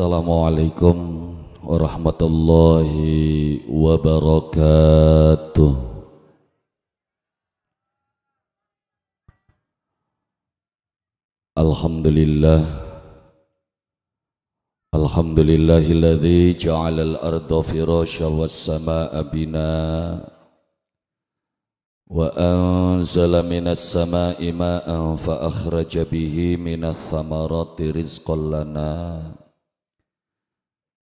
Assalamualaikum warahmatullahi wabarakatuh Alhamdulillah Alhamdulillahilladzi ja'ala al-arda firasha was-samaa'a binaa وأنزل من السماء ماء فأخرج به من الثمرات رزقا لنا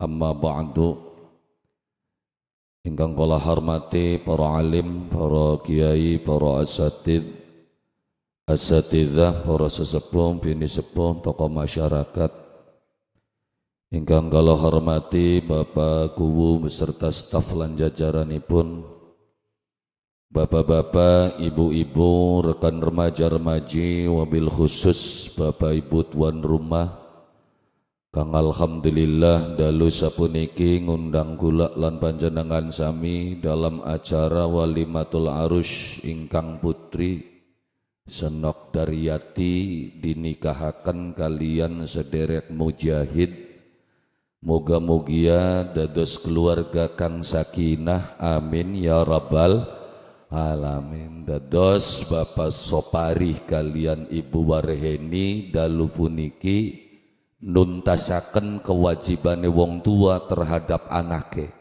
Amma ba'du Ingkang kula hormati para alim, para kiai, para asatid Asatidah, para sesepuh, bini sepuh, tokoh masyarakat Ingkang kula hormati Bapak kubu beserta staf lan jajaranipun Bapak-bapak, ibu-ibu, rekan remaja-remaji, wabil khusus Bapak Ibu Tuan Rumah Kang Alhamdulillah dalu sapuniki ngundang gula lan panjenengan sami dalam acara Walimatul Arus ingkang putri Senok Daryati dinikahkan kalian sederet Mujahid Moga-mogia dados keluarga Kang Sakinah amin ya rabbal alamin dados Bapak Sopari kalian Ibu Warheni dalu puniki nuntasaken kewajibane wong tua terhadap anake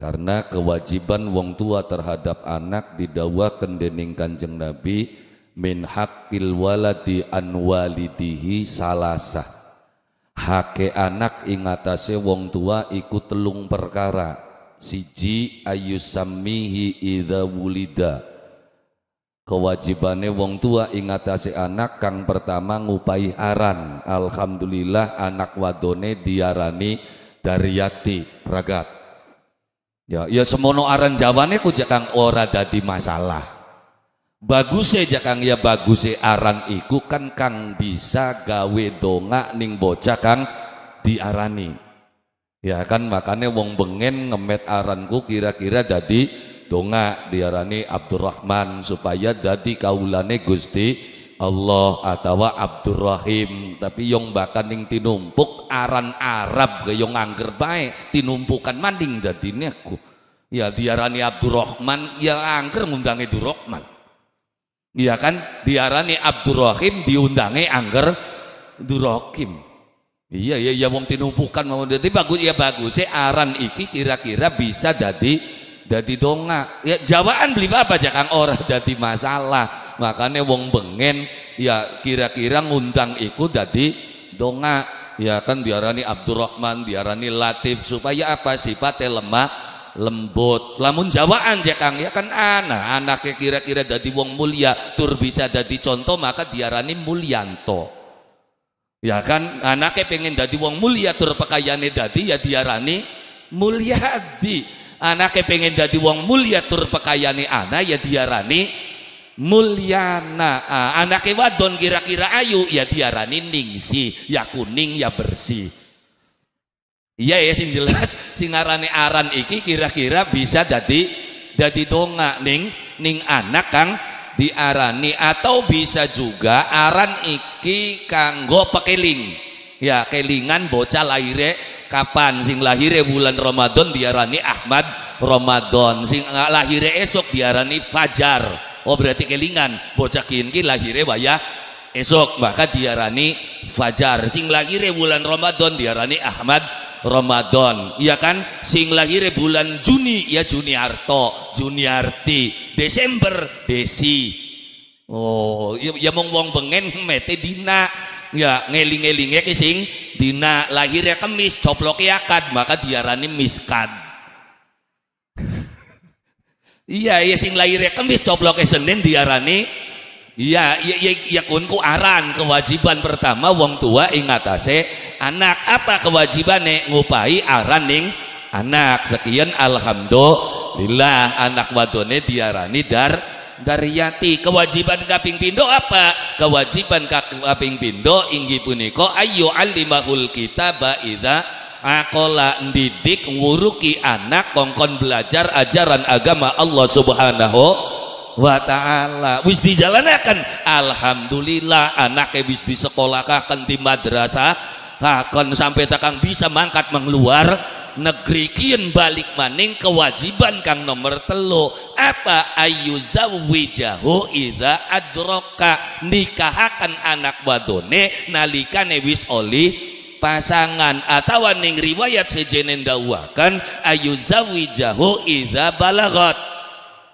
karena kewajiban wong tua terhadap anak didawakan dening Kanjeng Nabi min haqqil waladi an walidihi salasah hake anak ingatase wong tua iku telung perkara siji ayusamihi idha wulida Kewajibannya wong tua ingat ingatasi anak kang pertama ngupai aran. Alhamdulillah anak wadone diarani dari yati ragat. Ya, ya semono aran jawane ku jakang ora dadi masalah. Bagus ya kang ya bagus aran iku kan kang bisa gawe donga ning bocah kang diarani. Ya kan makanya wong bengen ngemet aranku kira-kira dadi donga diarani Abdurrahman supaya dadi kaulane Gusti Allah atau Abdurrahim tapi yang bahkan yang tinumpuk aran Arab ke yang angker baik tinumpukan manding dadine aku ya diarani Abdurrahman ya angker ngundangi Durrahman Iya kan diarani Abdurrahim diundangi angker Durrahim. Iya iya ya wong tinumpukan mau dadi bagus ya bagus. Se aran iki kira-kira bisa dadi dadi donga, ya jawaan beli apa aja kang ora dadi masalah makanya wong bengen ya kira-kira ngundang ikut, dadi donga, ya kan diarani Abdurrahman diarani Latif supaya apa sifatnya lemah lembut lamun jawaan ya kang ya kan anak anaknya kira-kira dadi wong mulia tur bisa dadi contoh maka diarani mulyanto ya kan anaknya pengen dadi wong mulia tur pakaiannya dadi ya diarani mulyadi anaknya pengen jadi wong mulia tur pekayani anak ya diarani mulyana anaknya wadon kira-kira ayu ya diarani ningsi ya kuning ya bersih iya ya sing jelas arane aran iki kira-kira bisa jadi jadi donga ning ning anak kang diarani atau bisa juga aran iki kanggo pekeling ya kelingan bocah lahirnya kapan sing lahirnya bulan Ramadan diarani Ahmad Ramadan sing lahirnya esok diarani Fajar oh berarti kelingan bocah kini lahirnya wayah esok maka diarani Fajar sing lahirnya bulan Ramadan diarani Ahmad Ramadan iya kan sing lahirnya bulan Juni ya Juni Arto Juni Arti Desember Desi oh ya, ya mau ngomong wong bengen mete dina ya ngeling-elingnya kising dina lahirnya kemis coploknya akad maka diarani miskan iya iya sing lahirnya kemis coploknya senin diarani iya iya iya ya kunku aran kewajiban pertama wong tua ingat ase anak apa kewajibannya ngupai araning anak sekian alhamdulillah anak wadone diarani dar daryati kewajiban kaping pindo apa kewajiban kaping pindo inggi puniko ayo alimahul kita baida akola didik nguruki anak kongkon belajar ajaran agama Allah subhanahu wa ta'ala wis dijalanakan alhamdulillah anaknya wis disekolahkan di madrasah akan sampai takang bisa mangkat mengeluar negeri kian balik maning kewajiban kang nomor telu apa ayu zawijahu ida adroka nikahakan anak wadone nalika wis oli pasangan atau ning riwayat sejenen dawakan zawijahu ida balagot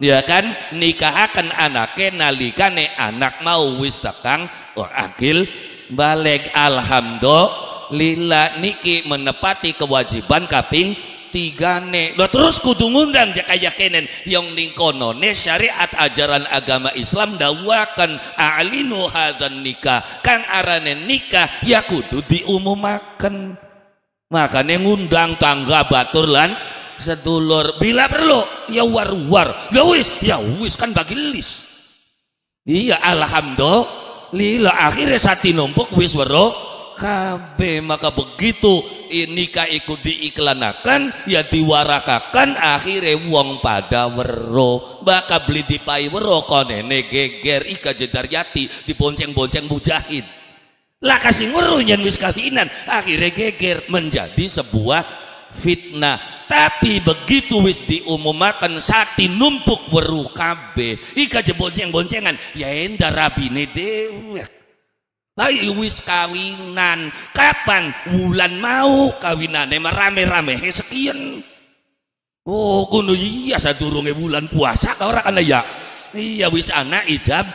ya kan nikahakan anaknya ne anak mau wis tekang oh, akil balik alhamdulillah lila niki menepati kewajiban kaping tiga ne lo terus kudu ngundang jakaya kenen yang ningkono ne syariat ajaran agama Islam dawakan alinu hadhan nikah kang arane nikah ya kudu diumumakan makanya ngundang tangga batur lan sedulur bila perlu ya war war ya wis ya wis kan bagi lis iya alhamdulillah akhirnya sati numpuk wis waro KB maka begitu ini kah iku diiklanakan ya diwarakakan akhirnya uang pada wero maka beli dipai wero konene geger ika yati dibonceng-bonceng mujahid lah kasih wero yang wis kafinan akhirnya geger menjadi sebuah fitnah tapi begitu wis diumumakan sati numpuk weru KB ika jebonceng-boncengan ya endah rabine dewek tapi iya wis kawinan. Kapan bulan mau kawinan Emang rame-rame sekian. Oh, kuno iya ronge bulan puasa kau rakan kana ya. Iya wis anak ijab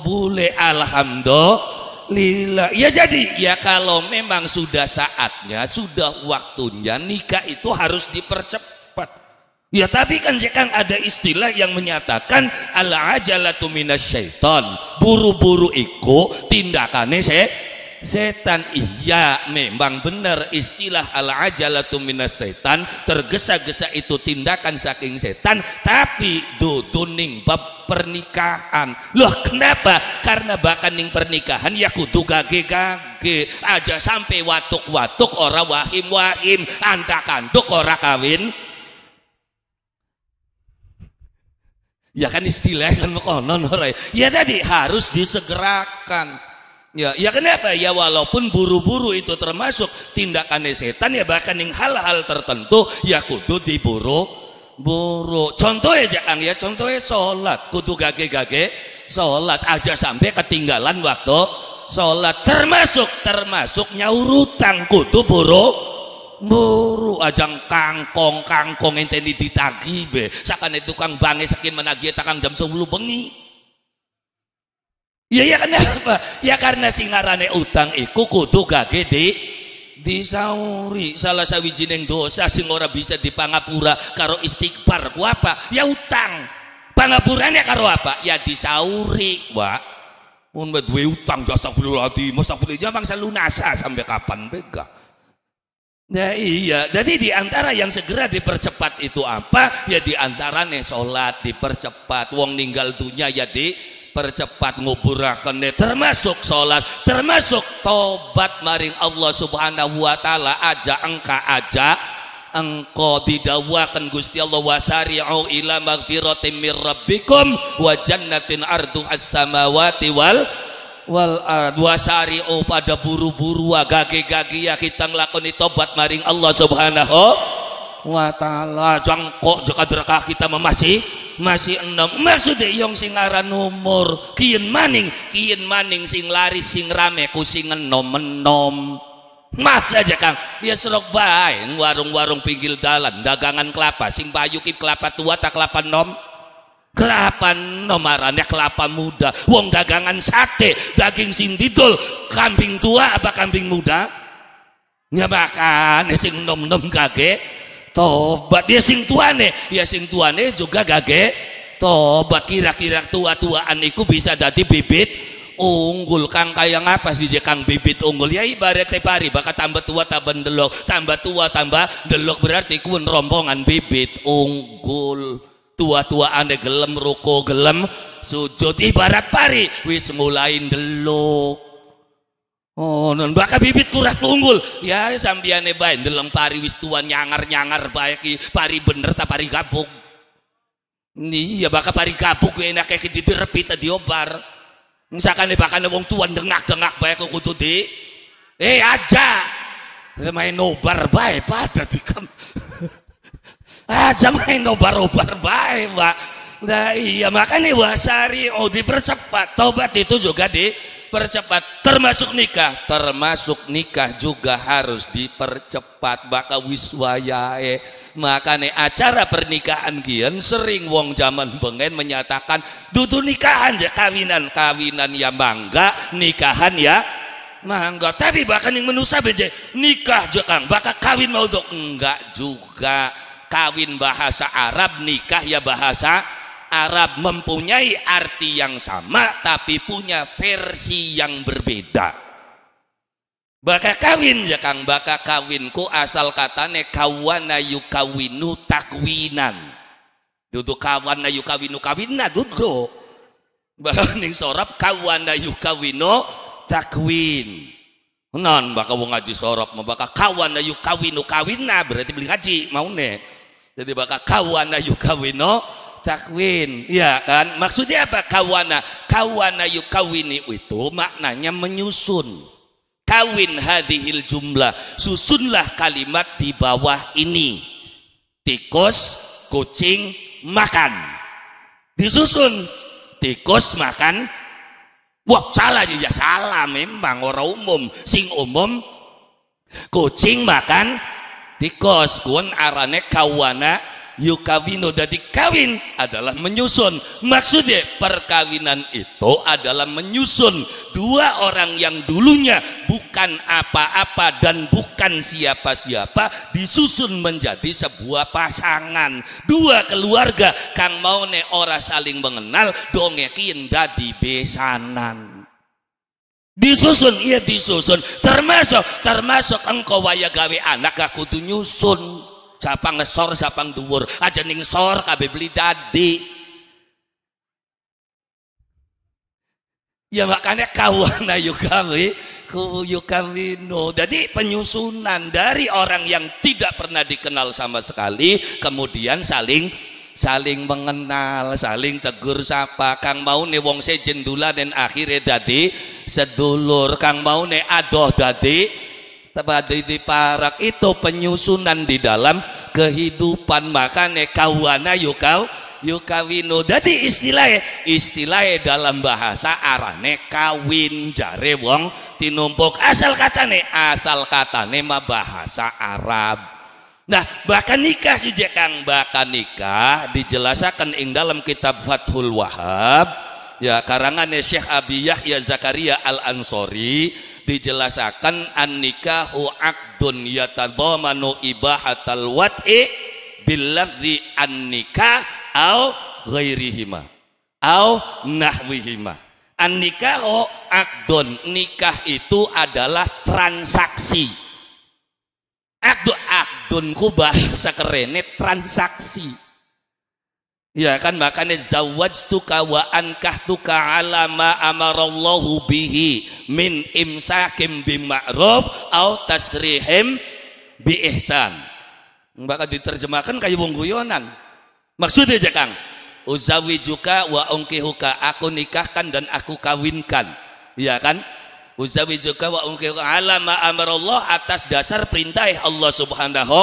boleh alhamdulillah. iya jadi ya kalau memang sudah saatnya, sudah waktunya nikah itu harus dipercepat Ya tapi kan sekarang ada istilah yang menyatakan ala ajalatu minas Buru-buru iku tindakannya se setan iya memang benar istilah ala ajalatu minas setan tergesa-gesa itu tindakan saking setan tapi duduning bab pernikahan loh kenapa karena bahkan ning pernikahan ya kudu gage-gage aja sampai watuk-watuk ora wahim-wahim antak kantuk ora kawin Ya kan istilah kan konon orang. Ya tadi harus disegerakan. Ya, ya kenapa? Ya walaupun buru-buru itu termasuk tindakan setan ya bahkan yang hal-hal tertentu ya kudu diburu buru. Contoh aja Kang ya, contohnya salat. kudu gage-gage salat aja sampai ketinggalan waktu salat termasuk termasuk nyaurutang kudu buru muru ajang kangkong kangkong ente ditagi be itu kang bangi sakin menagi takang jam sepuluh bengi ya ya karena apa ya karena singarane utang iku kudu gage di disauri salah sawijining dosa sing ora bisa dipangapura karo istighfar ku apa ya utang pangapurannya karo apa ya disauri wa pun duwe utang jasa puluh hati mustahil jamang selunasa sampai kapan bega Nah iya, jadi diantara yang segera dipercepat itu apa? Ya diantara nih sholat dipercepat, wong ninggal dunia ya dipercepat nguburakan termasuk sholat, termasuk tobat maring Allah subhanahu wa ta'ala aja engka aja engkau didawakan Gusti Allah wasari'u ila magfiratin mirrabbikum wa jannatin ardu as-samawati wal wal ah, sari oh pada buru-buru ah, gage-gage ya kita ngelakoni tobat maring Allah subhanahu wa ta'ala jangkok derakah kita masih masih enam maksudnya yang sing aran umur kian maning kian maning sing laris sing rame ku sing enom enom mas aja kang dia serok baik. warung-warung pinggir dalan dagangan kelapa sing kip kelapa tua tak kelapa nom kelapa nomarannya kelapa muda wong dagangan sate daging sindidul kambing tua apa kambing muda nyebakan ya ya sing nom nom toh, tobat dia ya sing tuane ya sing tuane juga gage tobat kira-kira tua-tuaan iku bisa jadi bibit unggul kang kaya ngapa sih kang bibit unggul ya ibarat pari bakal tambah tua tambah delok tambah tua tambah delok berarti kun rombongan bibit unggul tua-tua anda gelem ruko gelem sujud ibarat pari wis mulai delok oh non baka bibit kurang unggul ya sambiane baik. dalam pari wis tuan nyangar-nyangar baik pari bener tapi pari gabung nih ya baka pari gabung enak kayak didirepi tadi obar. misalkan nih baka wong tua dengak-dengak baik kutu di eh aja main nobar baik pada di kamar Ah main nobar-nobar baik mbak nah iya makanya wasari oh dipercepat Taubat itu juga dipercepat termasuk nikah termasuk nikah juga harus dipercepat maka wiswayae eh. makanya acara pernikahan kian sering wong zaman bengen menyatakan dudu nikahan ya kawinan kawinan ya bangga nikahan ya mangga tapi bahkan yang menusa beje nikah juga bakal kawin mau dok enggak juga kawin bahasa Arab nikah ya bahasa Arab mempunyai arti yang sama tapi punya versi yang berbeda baka kawin ya kang baka kawinku asal katane kawana yukawinu takwinan duduk kawana yukawinu kawina duduk bahning sorap kawana yukawino takwin non baka wong ngaji sorap mau baka kawana yukawinu kawina berarti beli ngaji mau nih jadi bakal kawana yukawino cakwin, ya kan maksudnya apa kawana kawana yukawini itu maknanya menyusun kawin hadihil jumlah susunlah kalimat di bawah ini tikus kucing makan disusun tikus makan wah salah juga ya, ya salah memang orang umum sing umum kucing makan tikos kun arane kawana yukawino dadi kawin adalah menyusun maksudnya perkawinan itu adalah menyusun dua orang yang dulunya bukan apa-apa dan bukan siapa-siapa disusun menjadi sebuah pasangan dua keluarga kang mau ne ora saling mengenal dongekin dadi besanan disusun iya disusun termasuk termasuk engkau waya gawe anak aku tuh nyusun siapa ngesor siapa ngeduwur aja ningsor sor kabe beli dadi ya makanya kawana yukawi no jadi penyusunan dari orang yang tidak pernah dikenal sama sekali kemudian saling saling mengenal saling tegur sapa kang mau nih wong sejendula dan akhirnya dadi sedulur kang mau nih adoh dadi tepat di parak itu penyusunan di dalam kehidupan maka ne kawana yuk kau kawino jadi istilahnya istilahnya dalam bahasa ne kawin jare wong tinumpuk asal kata ne asal kata ne mah bahasa Arab Nah, bahkan nikah sih, Jekang bahkan nikah dijelaskan ing dalam kitab Fathul Wahab ya karangan Syekh Abiyah ya Zakaria Al Ansori dijelaskan an nikahu akdun yatadhamanu ibahatal wat'i bil lafzi an nikah au ghairihima au nahwihima an nikahu akdun nikah itu adalah transaksi Akdu akdun kubah sakerene transaksi. Ya kan makanya zawaj tuka wa ankah tuka alama amarallahu bihi min imsakim bima'ruf au tasrihim bi ihsan. maka diterjemahkan kayak wong Maksudnya aja Kang, juga wa ungkihuka aku nikahkan dan aku kawinkan. Ya kan? uzawijuka wa unkihuka ala ma amarallah atas dasar perintah Allah subhanahu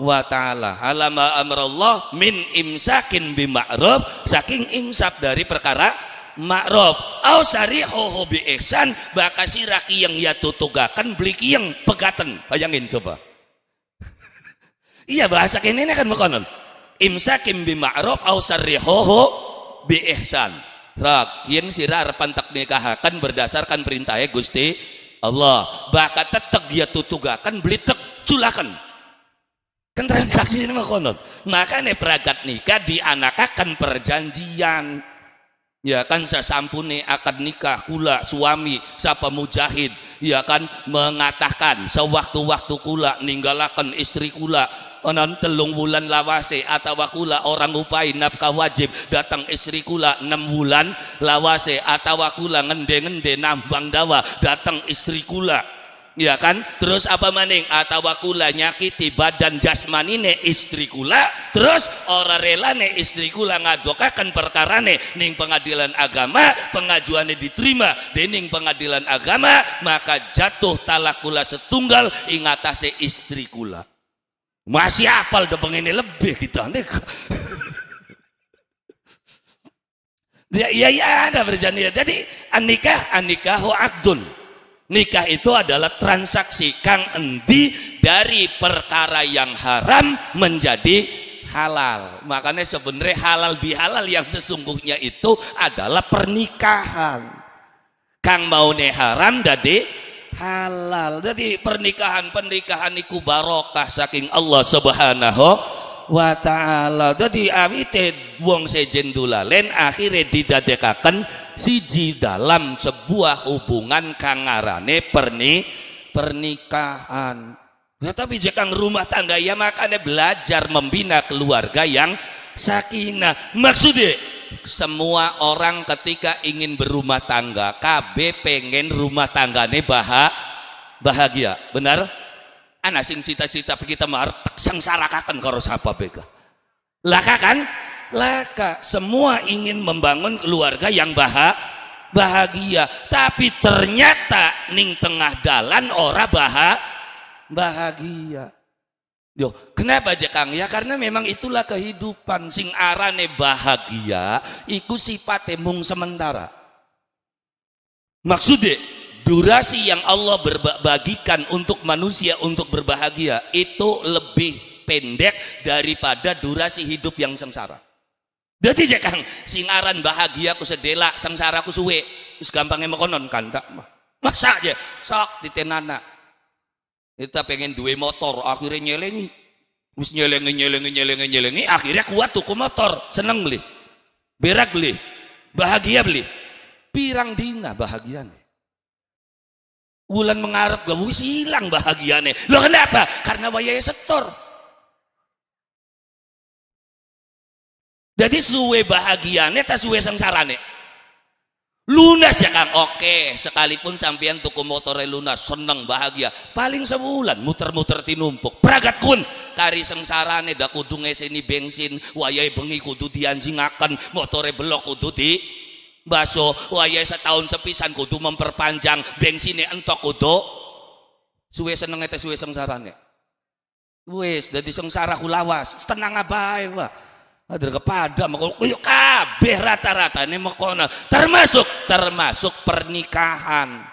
wa ta'ala ala amarallah min imsakin bima'ruf saking insaf dari perkara ma'ruf au sarihuhu bi ihsan bakasi raki yang ya tutugakan beli yang pegatan bayangin coba iya bahasa kini ini kan makanan imsakin bima'ruf au sarihuhu bi ihsan rakyat sirah harapan tak nikahakan berdasarkan perintahnya Gusti Allah bakat tetek dia tutugakan beli tek culakan kan transaksi ini mah konon makanya peragat nikah dianakakan perjanjian ya kan sesampuni akad nikah kula suami siapa mujahid ya kan mengatakan sewaktu-waktu kula ninggalakan istri kula onan telung bulan lawase atau kula orang upai nafkah wajib datang istri kula enam bulan lawase atau kula ngende-ngende nambang dawa datang istri kula ya kan terus apa maning atau kula nyakiti badan ne istri kula terus ora ne istri kula ngadokakan perkara ne ning pengadilan agama pengajuannya diterima dening pengadilan agama maka jatuh talak kula setunggal ingatase istri kula masih apal dong ini lebih kita nih. ya ya iya ada berjanji. Jadi anikah nikah adun. Nikah itu adalah transaksi kang endi dari perkara yang haram menjadi halal. Makanya sebenarnya halal bihalal yang sesungguhnya itu adalah pernikahan. Kang mau haram jadi halal jadi pernikahan-pernikahan iku barokah saking Allah subhanahu wa ta'ala jadi awite buang sejen lain akhirnya didadekakan siji dalam sebuah hubungan kangarane perni pernikahan nah, tapi jika rumah tangga ya makanya belajar membina keluarga yang sakinah maksudnya semua orang ketika ingin berumah tangga KB pengen rumah tanggane bahak bahagia benar anak sing cita-cita kita mar sengsara kakan siapa sapa beka laka kan laka semua ingin membangun keluarga yang bahak bahagia tapi ternyata ning tengah dalan ora bahak bahagia Yo, kenapa aja Kang? Ya karena memang itulah kehidupan sing arane bahagia iku sifate mung sementara. Maksudnya durasi yang Allah berbagikan untuk manusia untuk berbahagia itu lebih pendek daripada durasi hidup yang sengsara. Jadi ya Kang, sing bahagia ku sedela, sengsara ku suwe. gampangnya mau konon kan tak mah. Masa aja sok ditenana kita pengen duwe motor, akhirnya nyelengi. Wis nyelengi nyelengi nyelengi nyelengi, akhirnya kuat tuku motor, seneng beli. Berak beli, bahagia beli. Pirang dina bahagiane. Bulan mengarep gak wis hilang bahagiane. Lo kenapa? Karena wayahe setor. Jadi suwe bahagiane tas suwe sengsarane lunas ya kan, oke sekalipun sampean tuku motor lunas seneng bahagia paling sebulan muter-muter tinumpuk peragat kun kari nih dah kudu ngeseni bensin wayai bengi kudu akan motore belok kudu di baso wayai setahun sepisan kudu memperpanjang bensinnya entok kudu suwe seneng itu suwe nih wis jadi sengsara kulawas tenang abai wah ada kepada makul, kuyuk oh, iya, kabeh rata-rata ini mekona termasuk termasuk pernikahan.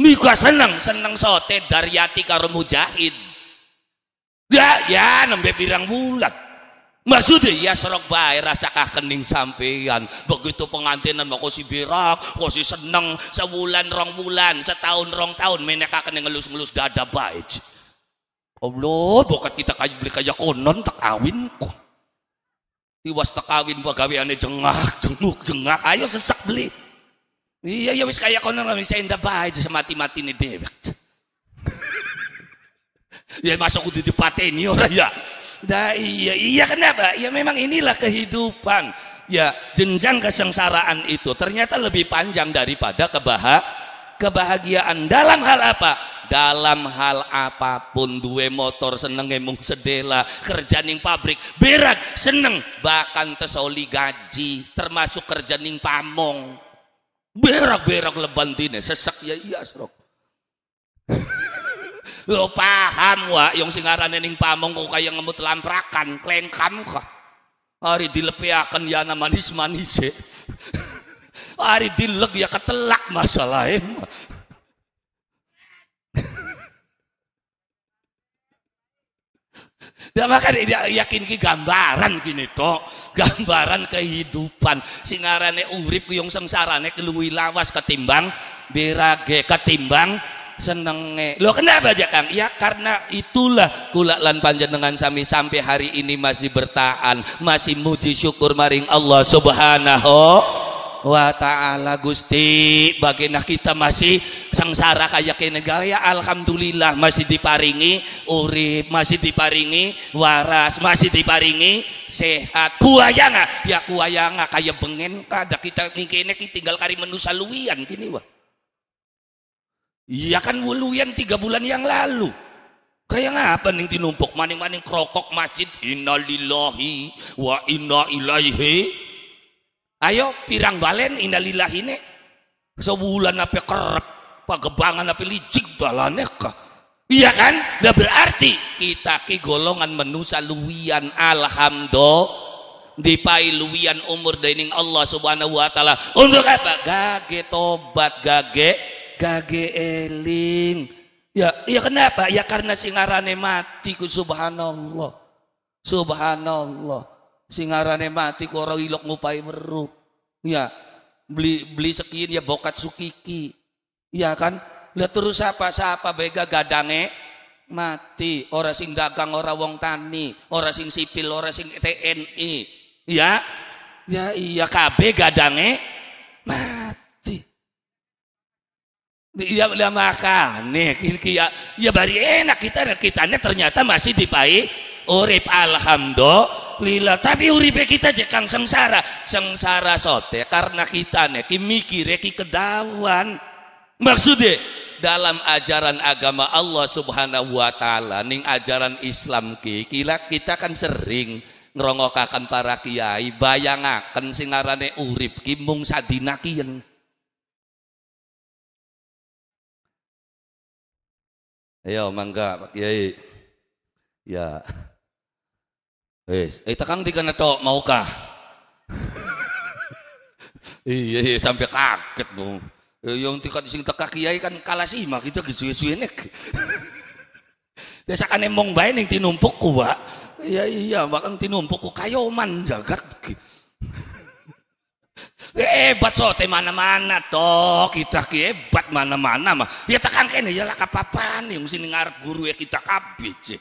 Mika seneng seneng sote hati karo mujahid. Ya ya nembe pirang bulat. Maksudnya ya serok bae kah kening sampeyan. Begitu pengantinan makul si birak, si seneng sebulan rong bulan, setahun rong tahun menek kening ngelus-ngelus dada baik. Allah, bukan kita kaji beli kaya konon tak awin kok. Tiwas tekawin ane jengah, jenguk, jengah. Ayo sesak beli. Iya, ya wis kaya kono nggak bisa endah bae semati-mati nih dewek. ya masuk di pateni orang ya. Nah, iya, iya kenapa? Ya memang inilah kehidupan. Ya, jenjang kesengsaraan itu ternyata lebih panjang daripada kebahagiaan dalam hal apa? dalam hal apapun duwe motor seneng emung sedela kerja ning pabrik berak seneng bahkan tesoli gaji termasuk kerja ning pamong berak-berak leban dine sesek ya iya srok lo paham wa yang singarane ning pamong kok kayak ngemut lamprakan kamu kok hari dilepiakan ya na manis-manis hari dileg ya ketelak masalahnya makan, dia yakin ki gambaran gini toh, gambaran kehidupan. Singarane urip kuyong yang sengsarane keluwi lawas ketimbang berage ketimbang senenge. Lo kenapa aja Kang? Ya karena itulah kula lan panjenengan sami sampai hari ini masih bertahan, masih muji syukur maring Allah Subhanahu wa ta'ala Gusti bagaimana kita masih sengsara kayak kene gaya alhamdulillah masih diparingi urib masih diparingi waras masih diparingi sehat kuayanga ah. ya kuayanga ah, kayak bengen kada kita kita tinggal kari menu saluian gini wah iya kan wuluyan tiga bulan yang lalu Kaya ngapa nih tinumpuk maning-maning krokok masjid innalillahi wa inna ilaihi ayo pirang balen indalilah ini sebulan apa kerep pagebangan apa licik balane kah iya kan gak berarti kita ki golongan menusa luwian alhamdulillah dipai luwian umur dening Allah subhanahu wa ta'ala untuk apa? gage tobat gage gage eling ya ya kenapa? ya karena singarane mati subhanallah subhanallah Singarane mati ku orang ilok ngupai merup. Ya, beli beli sekian ya bokat sukiki. Ya kan? Lihat terus apa siapa bega gadange mati. Orang sing dagang, orang wong tani, orang sing sipil, orang sing TNI. Ya, ya iya KB gadange mati. Iya udah makan nih, ya, ya bari enak kita, kita ternyata masih dipai urip alhamdulillah tapi uripe kita jekang kang sengsara sengsara sote karena kita nih kimi mikire kedawan maksudnya dalam ajaran agama Allah subhanahu wa ta'ala ning ajaran Islam ki kila kita kan sering ngerongokakan para kiai bayangakan singarane urip kimung sadinakian. sadina ayo mangga Pak Kiai ya Eh, eh tiga tiga tok maukah? iya, iya sampai kaget dong. Eh, yang tika sing teka kiai kan kalah sih mah kita gisuwe-suwe gitu, gitu, gitu, nek. Biasa kan emong bae ning tinumpuk ku, Pak. Iya iya, bakang tinumpuk ku man jagat. Ya, hebat so teh mana-mana toh kita ki hebat mana-mana mah ya takang kene ya lah kapapan nih, sini ngarep guru ya kita kabeh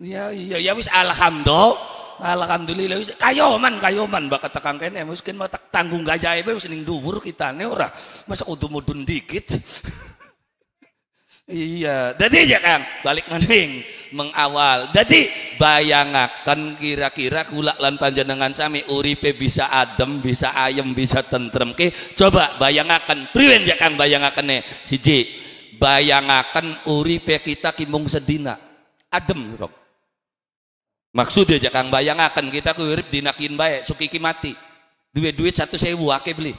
Ya iya ya wis alhamdulillah. Alhamdulillah wis kayoman kayoman mbak kata kene mungkin mau tak tanggung gajah ibu wis ning dhuwur kitane ora. Masa kudu mudun dikit. iya, jadi ya Kang, balik maning mengawal. jadi bayangkan kira-kira kula lan panjenengan sami uripe bisa adem, bisa ayem, bisa tentrem. Oke, coba bayangkan, priwen ya Kang bayangakene. Siji, bayangkan uripe kita kimung sedina. Adem, rok. Maksud dia jangan bayang akan kita kuirip dinakin baik sukiki mati duit duit satu sewu ake beli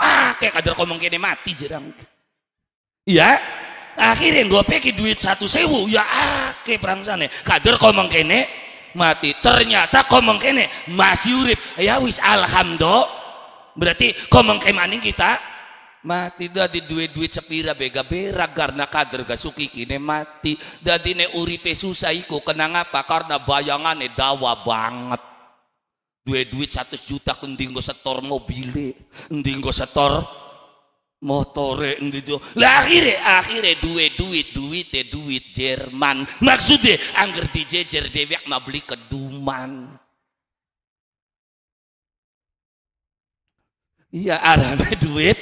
ah kader ngomong kene mati jerang iya akhirnya gue pake duit satu sewu ya ake sana kader ngomong kene mati ternyata ngomong kene masih urip ya wis alhamdulillah berarti ngomong kemaning kita mati dadi duit-duit sepira bega bera karena kader suki kini mati dadi ne uripe susah iku kenang apa karena bayangannya dawa banget duit-duit satu juta kundi nggo setor mobil kendi nggo setor motore endi do lah akhire akhire duit duit duit ya duit Jerman maksudnya angger dijejer dewek mah beli keduman iya arane duit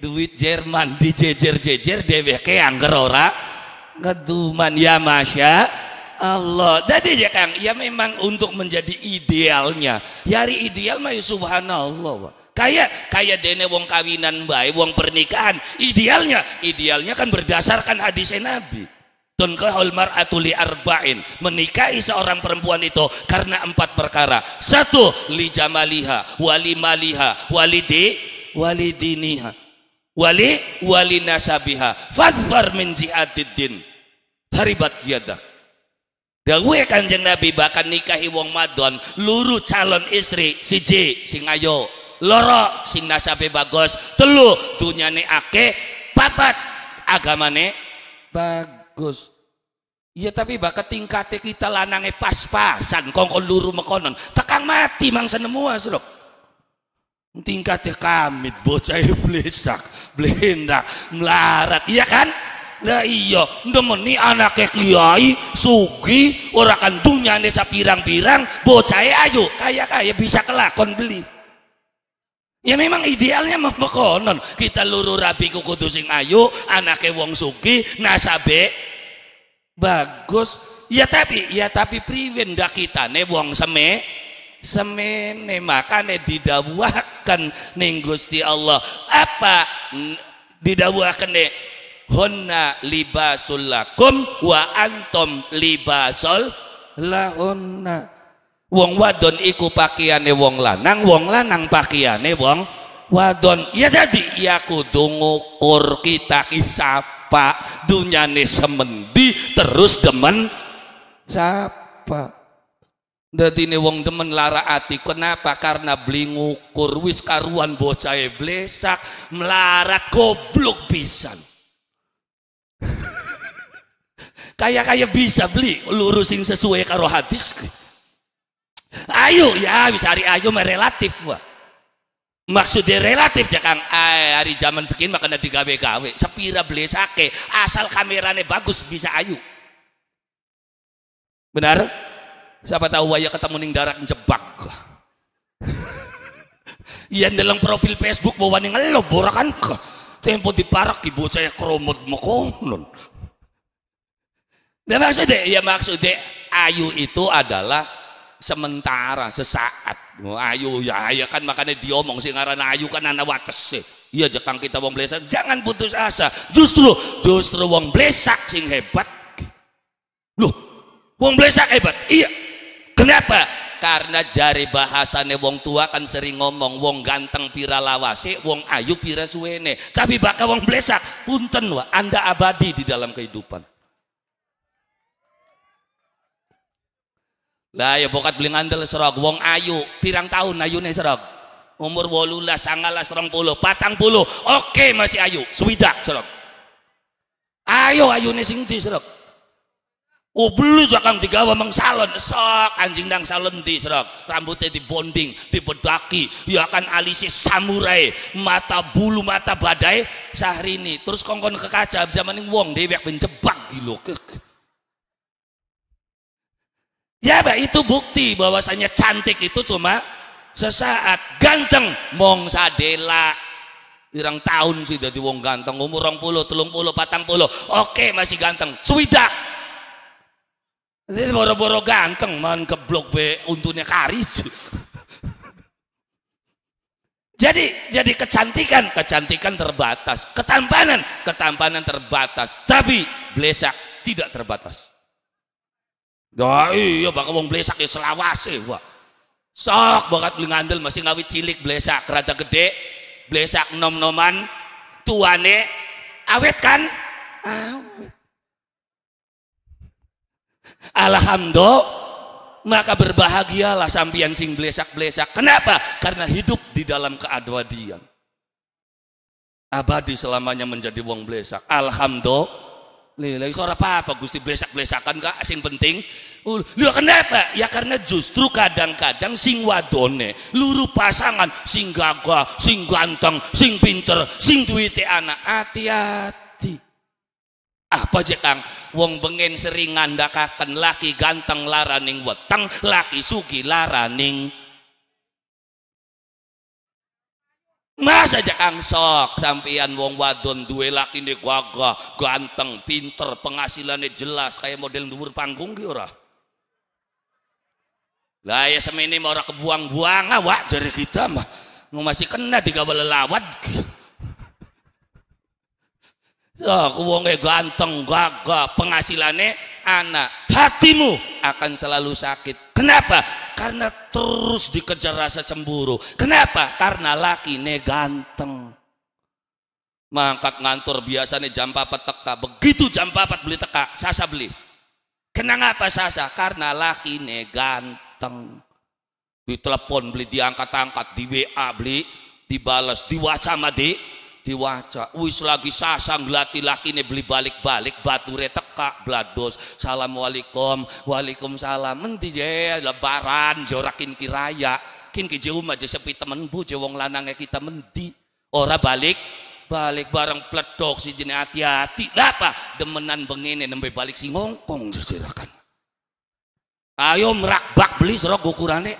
duit Jerman dijejer-jejer dheweke yang gerora ngeduman ya Masya Allah jadi ya Kang ya memang untuk menjadi idealnya yari ya, ideal mah ya subhanallah kayak kayak dene wong kawinan baik wong pernikahan idealnya idealnya kan berdasarkan hadis Nabi Tunkahul mar'atu li arba'in menikahi seorang perempuan itu karena empat perkara. Satu, li jamaliha, wali maliha, walidi, walidiniha wali wali nasabiha fadfar min jihadiddin taribat yadak Dawe kanjeng Nabi bahkan nikahi wong madon luru calon istri siji sing ayo loro sing nasabe bagus telu dunyane ake papat agamane bagus Iya tapi bakat tingkatnya kita lanangnya pas-pasan kongkol luru mekonon tekang mati mang senemua suruk Tingkatnya kamit, bocah sak blendak melarat, iya kan? Lah iya, demeni anaknya kiai, sugi, orang kantunya desa pirang-pirang, bocah ayo, kaya kaya bisa kelakon beli. Ya memang idealnya mempekonon kita luru rapi kuku kudu sing ayu, anaknya wong sugi, nasabe bagus. Ya tapi, ya tapi priwenda dah kita ne wong seme semene makane didawakan ning Gusti Allah apa didawakan nih hunna libasul lakum wa antum libasul lahunna wong wadon iku pakaiane wong lanang wong lanang pakaiane wong wadon ya jadi ya kudu ngukur kita kisapa dunyane semendi terus demen sapa ini wong demen lara ati. Kenapa? Karena beli ngukur wis karuan bocah blesak melarat goblok pisan. kayak kayak bisa beli lurusin sesuai karo hadis. Ayo ya bisa hari ayo merelatif gua. Maksudnya relatif ya Kang. hari zaman sekin makan makanya tiga gawe. Sepira blesake asal kamerane bagus bisa ayo. Benar? Siapa tahu waya ketemu ning darat jebak. Yang dalam profil Facebook bawa ning alo borakan ke. Tempo di parak ibu saya kromot mo konon. Ya nah, deh, ya maksud deh, ayu itu adalah sementara, sesaat. Oh, ayu ya, ayah kan makanya diomong sih ngaran ayu kan anak wates sih. Iya jangan kita wong blesak, jangan putus asa. Justru justru wong blesak sing hebat. Lu, wong blesak hebat. Iya, kenapa karena jari bahasane wong tua kan sering ngomong wong ganteng pira lawase wong ayu pira suwene tapi bakal wong blesak punten wa anda abadi di dalam kehidupan lah ya pokat beli ngandel serok wong ayu pirang tahun ayune serok umur wolulas sangalas serong puluh patang puluh oke masih ayu swida serok ayo ayune sing singti serok Oh Ubelus tiga digawa salon, sok anjing nang salon di serok rambutnya di bonding dibonding dibedaki ya akan alisi samurai mata bulu mata badai ini, terus kongkon ke kaca zaman ini wong dewek menjebak gitu ya bah itu bukti bahwasanya cantik itu cuma sesaat ganteng mong sadela pirang tahun sih dari wong ganteng umur orang puluh telung puluh patang puluh oke masih ganteng suwidak ini boro-boro ganteng, man keblok be untungnya karis. Jadi jadi kecantikan, kecantikan terbatas, ketampanan, ketampanan terbatas, tapi blesak tidak terbatas. Dah iya bakal wong blesak ya selawase, wah. Sok banget beli ngandel masih ngawi cilik blesak, rada gede, blesak nom-noman, tuane awet kan? Awet. Alhamdulillah maka berbahagialah sambian sing blesak-blesak. Kenapa? Karena hidup di dalam keadwadian Abadi selamanya menjadi wong blesak. Alhamdulillah. Suara apa Gusti blesak-blesakan gak sing penting. Uh, kenapa? Ya karena justru kadang-kadang sing wadone luru pasangan sing gagah, sing ganteng, sing pinter, sing duwite anak. hati apa aja Kang wong bengen sering ngandakakan laki ganteng Lara laraning weteng laki sugi laraning Masa aja Kang sok sampean wong wadon duwe laki ini gagah, ganteng, pinter, penghasilannya jelas kayak model dubur panggung ki ora. Lah ya mau orang kebuang-buang awak jari kita mah. Mau masih kena tiga lawat. Ya, ganteng, gagah, penghasilannya anak. Hatimu akan selalu sakit. Kenapa? Karena terus dikejar rasa cemburu. Kenapa? Karena laki ne ganteng. Mangkat ngantor biasanya jam 4 teka. Begitu jam 4 beli teka, Sasa beli. Kenapa Sasa? Karena laki ne ganteng. Ditelepon beli diangkat-angkat, di WA beli, dibalas, diwacama di diwaca wis lagi sasang laki laki ini beli balik balik batu reteka blados assalamualaikum waalaikumsalam menti je lebaran jorakin ya kiraya kin ke jauh aja sepi temen bu jewong lanangnya kita mendi ora balik balik bareng pledok si jenis hati-hati apa demenan bengene nembe balik si ngongkong sesirakan ayo merakbak beli serok ukurane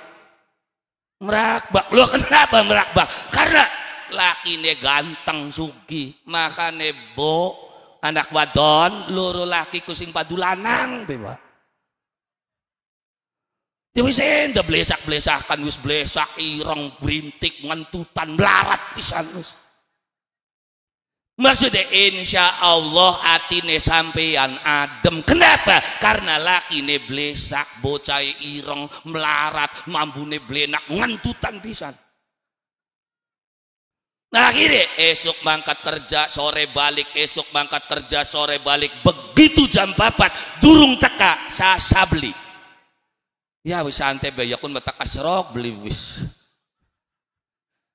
merakbak lo kenapa merakbak karena Laki lakine ganteng sugi makane bo anak wadon loro laki kusing padulanang bewa Dewi Pak Ya wis blesak-blesakan wis blesak irong berintik ngentutan melarat pisan wis Maksudnya insya Allah atine sampeyan adem. Kenapa? Karena laki ne blesak, bocah irong melarat, mambune blenak, ngentutan pisan. Nah akhirnya esok mangkat kerja sore balik esok mangkat kerja sore balik begitu jam papat durung teka sa sabli ya wis bayi, bayakun matak asrok beli wis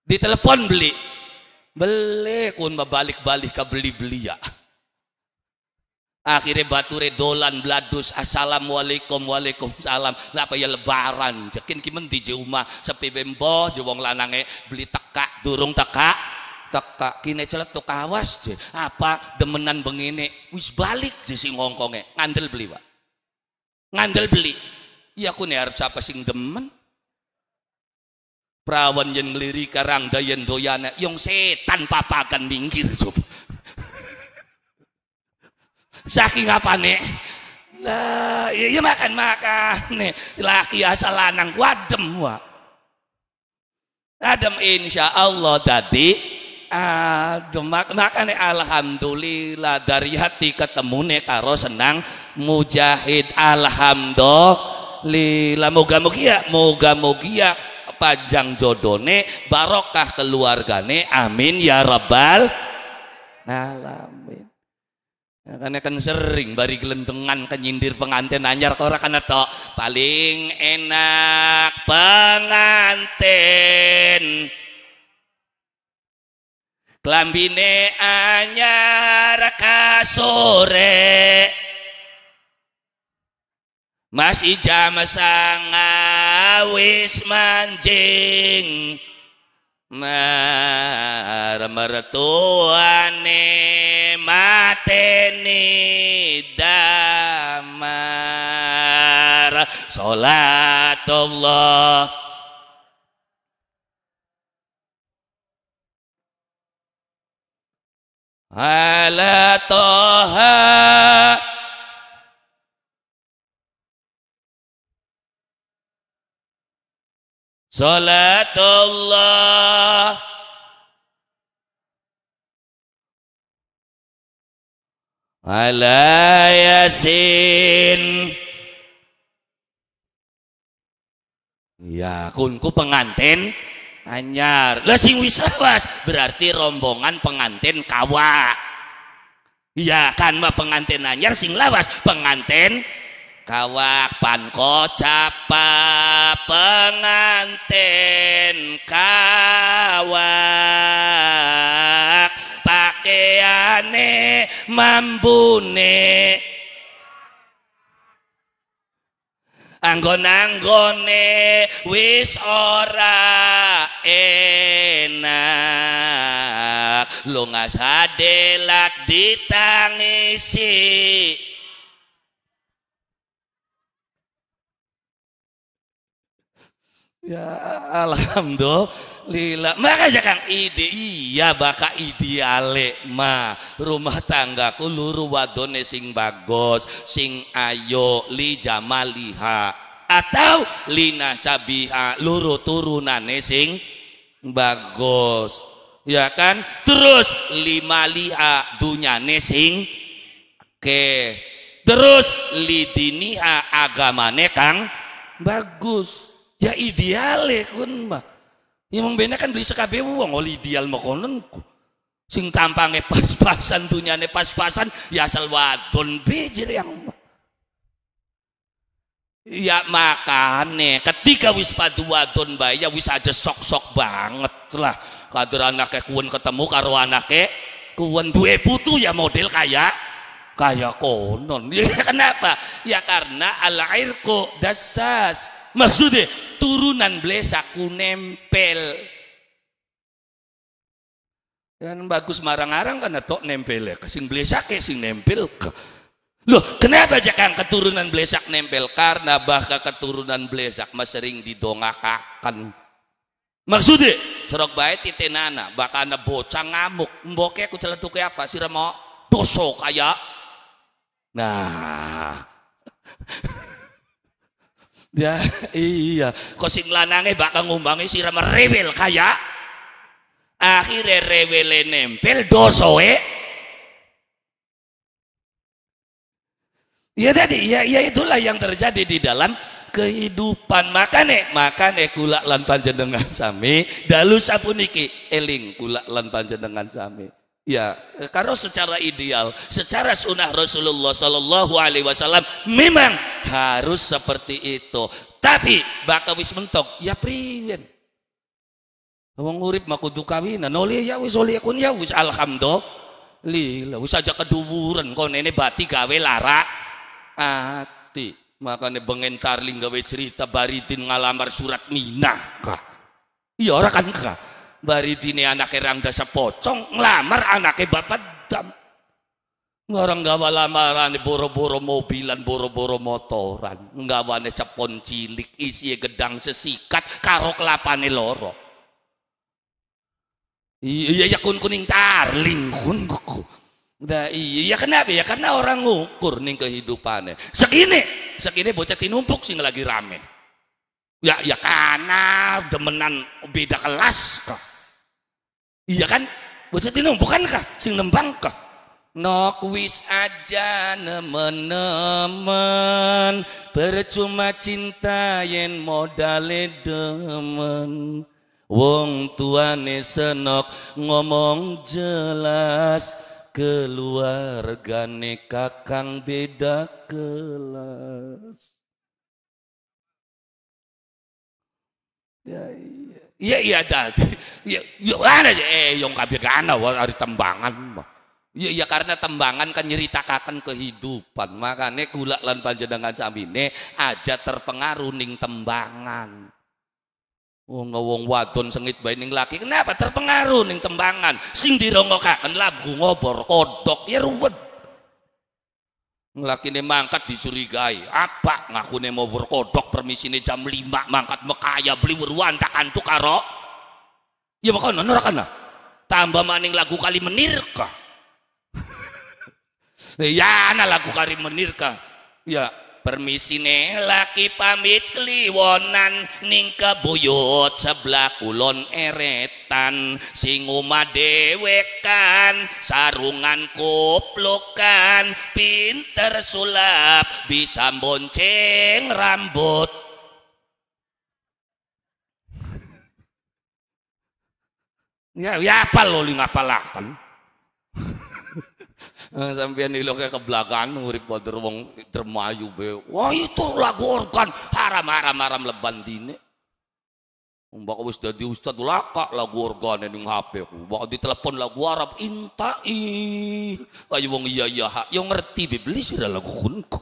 di telepon beli beli kun babalik balik ke beli belia ya akhirnya batu redolan bladus assalamualaikum waalaikumsalam apa ya lebaran jekin kimi di je sepi bembo jiwong lanange beli tekak durung tekak tekak kini celetuk kawas je apa demenan bengene wis balik je si ngongkonge ngandel beli pak ngandel beli iya aku nih harap siapa sing demen perawan yang ngeliri karang dayan doyana yang setan papa akan minggir coba saking apa nih lah iya, iya, makan makan nih laki asal lanang wadem wa adem insya Allah tadi adem makan alhamdulillah dari hati ketemu nih karo senang mujahid alhamdulillah moga-moga iya, moga-moga iya. panjang jodone barokah keluargane amin ya rabbal alamin Ya, karena kan sering bari gelendengan kenyindir kan pengantin anyar ora kan tok. Paling enak pengantin. Klambine anyar kasore. Masih jam sanga wis manjing. Nah, mertuane mateni damar salatullah ala toha Salatullah Ala Yasin Ya kunku pengantin anyar lah sing wisawas berarti rombongan pengantin kawa Ya kan mah pengantin anyar sing lawas pengantin kawak panko capa pengantin kawak pakaiane mambune anggon-anggone wis ora enak lunga sadelat ditangisi Ya Alhamdulillah Maka jangan ide iya baka ideale ma rumah tangga ku luru wadone sing bagus sing ayo li jamaliha atau lina sabiha luru turunane sing bagus ya kan terus lima liha dunyane sing ke terus lidiniha agamane Kang bagus Ya ideal kun mah. Ya mung kan beli sekabe wong oleh ideal mah konon sing tampangnya pas-pasan dunyane pas-pasan ya asal wadon bijir yang mah. Ya makane ketika wis padu wadon bayi ya wis aja sok-sok banget lah. Kadur anake kuen ketemu karo anake kuen duwe putu ya model kaya kaya konon. Ya kenapa? Ya karena al-irqu dasas maksudnya turunan blesak ku nempel dan bagus marang-arang karena tok nempel ya kasing blesak ya sing nempel ke loh kenapa jangan keturunan blesak nempel karena bahkan keturunan blesak mas sering didongakakan maksudnya serok baik nana bahkan bocah ngamuk mboknya ku celetuk apa sih remok dosok kayak nah Ya, iya. Kok sing lanange bakal ngumbangi sira merewel kaya akhirnya rewele nempel dosoe. Eh. Ya tadi, ya, ya itulah yang terjadi di dalam kehidupan makane makane kula lan panjenengan sami dalu sapuniki eling kula lan panjenengan sami Ya, karena secara ideal, secara sunnah Rasulullah Sallallahu Alaihi Wasallam memang harus seperti itu. Tapi bakal wis mentok, ya priwen. Wong urip mah kudu kawinan, oleh ya wis oleh kun ya wis alhamdulillah. Wis aja keduburan kau nenek bati gawe lara ati. Makanya bengen tarling gawe cerita baritin ngalamar surat minah Iya orang kan kah bari dini anaknya rangda sepocong ngelamar anaknya bapak dam ngarang gawa lamaran boro-boro mobilan boro-boro motoran gawane cepon cilik isi gedang sesikat karo kelapane loro iya ya kun kuning tarling kun Nah, iya kenapa ya karena orang ngukur nih kehidupannya segini segini bocah tinumpuk sih lagi rame ya ya karena demenan beda kelas kok Iya kan? Bocah bukan bukankah, Sing nembang kah? Nok wis aja nemen-nemen Percuma cinta yen modale demen Wong tuane senok ngomong jelas Keluargane kakang beda kelas Yai. Iya. Iya iya tadi Iya yo iya, kan eh, iya, ana eh yang kabegana hari tembangan Iya iya karena tembangan kan nyeritakan kehidupan. Makanya gula lan panjenengan samine aja terpengaruh ning tembangan. Wong wong wadon sengit bae ning laki. Kenapa terpengaruh ning tembangan? Sing dirongokaken lagu ngobor kodok ya ruwet. Laki ini mangkat dicurigai. Apa ngaku ini mau berkodok permisi ini jam 5 mangkat mekaya beli beruan takan tuh karo. Ya makanya norakana. Tambah maning lagu kali menirka. ya anak lagu kali menirka. Ya Permisi nih laki pamit kliwonan ning kebuyut sebelah kulon eretan singuma dewekan sarungan kuplukan pinter sulap bisa bonceng rambut ya ya apa lo ngapalakan Eh, sampean iloke ke belakang ngurip bader wong termayu be. Wah itu lagu organ haram-haram-haram leban dine. Mbak wis dadi ustad laka lagu yang ning HP ku. Mbak telepon lagu Arab intai. Ayo wong iya iya ha. Yo ngerti beli sira lagu kunku.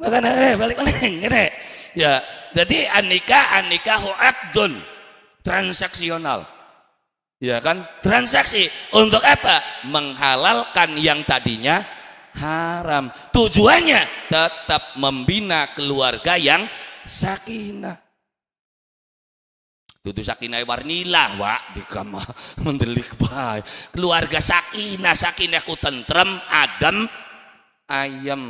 Makanya ngene balik meneh ngene. Ya, jadi anika anika anikahu don transaksional ya kan transaksi untuk apa menghalalkan yang tadinya haram tujuannya tetap membina keluarga yang sakinah itu sakinah warnilah wa di kamar mendelik baik keluarga sakinah sakinah ku tentrem adem ayam.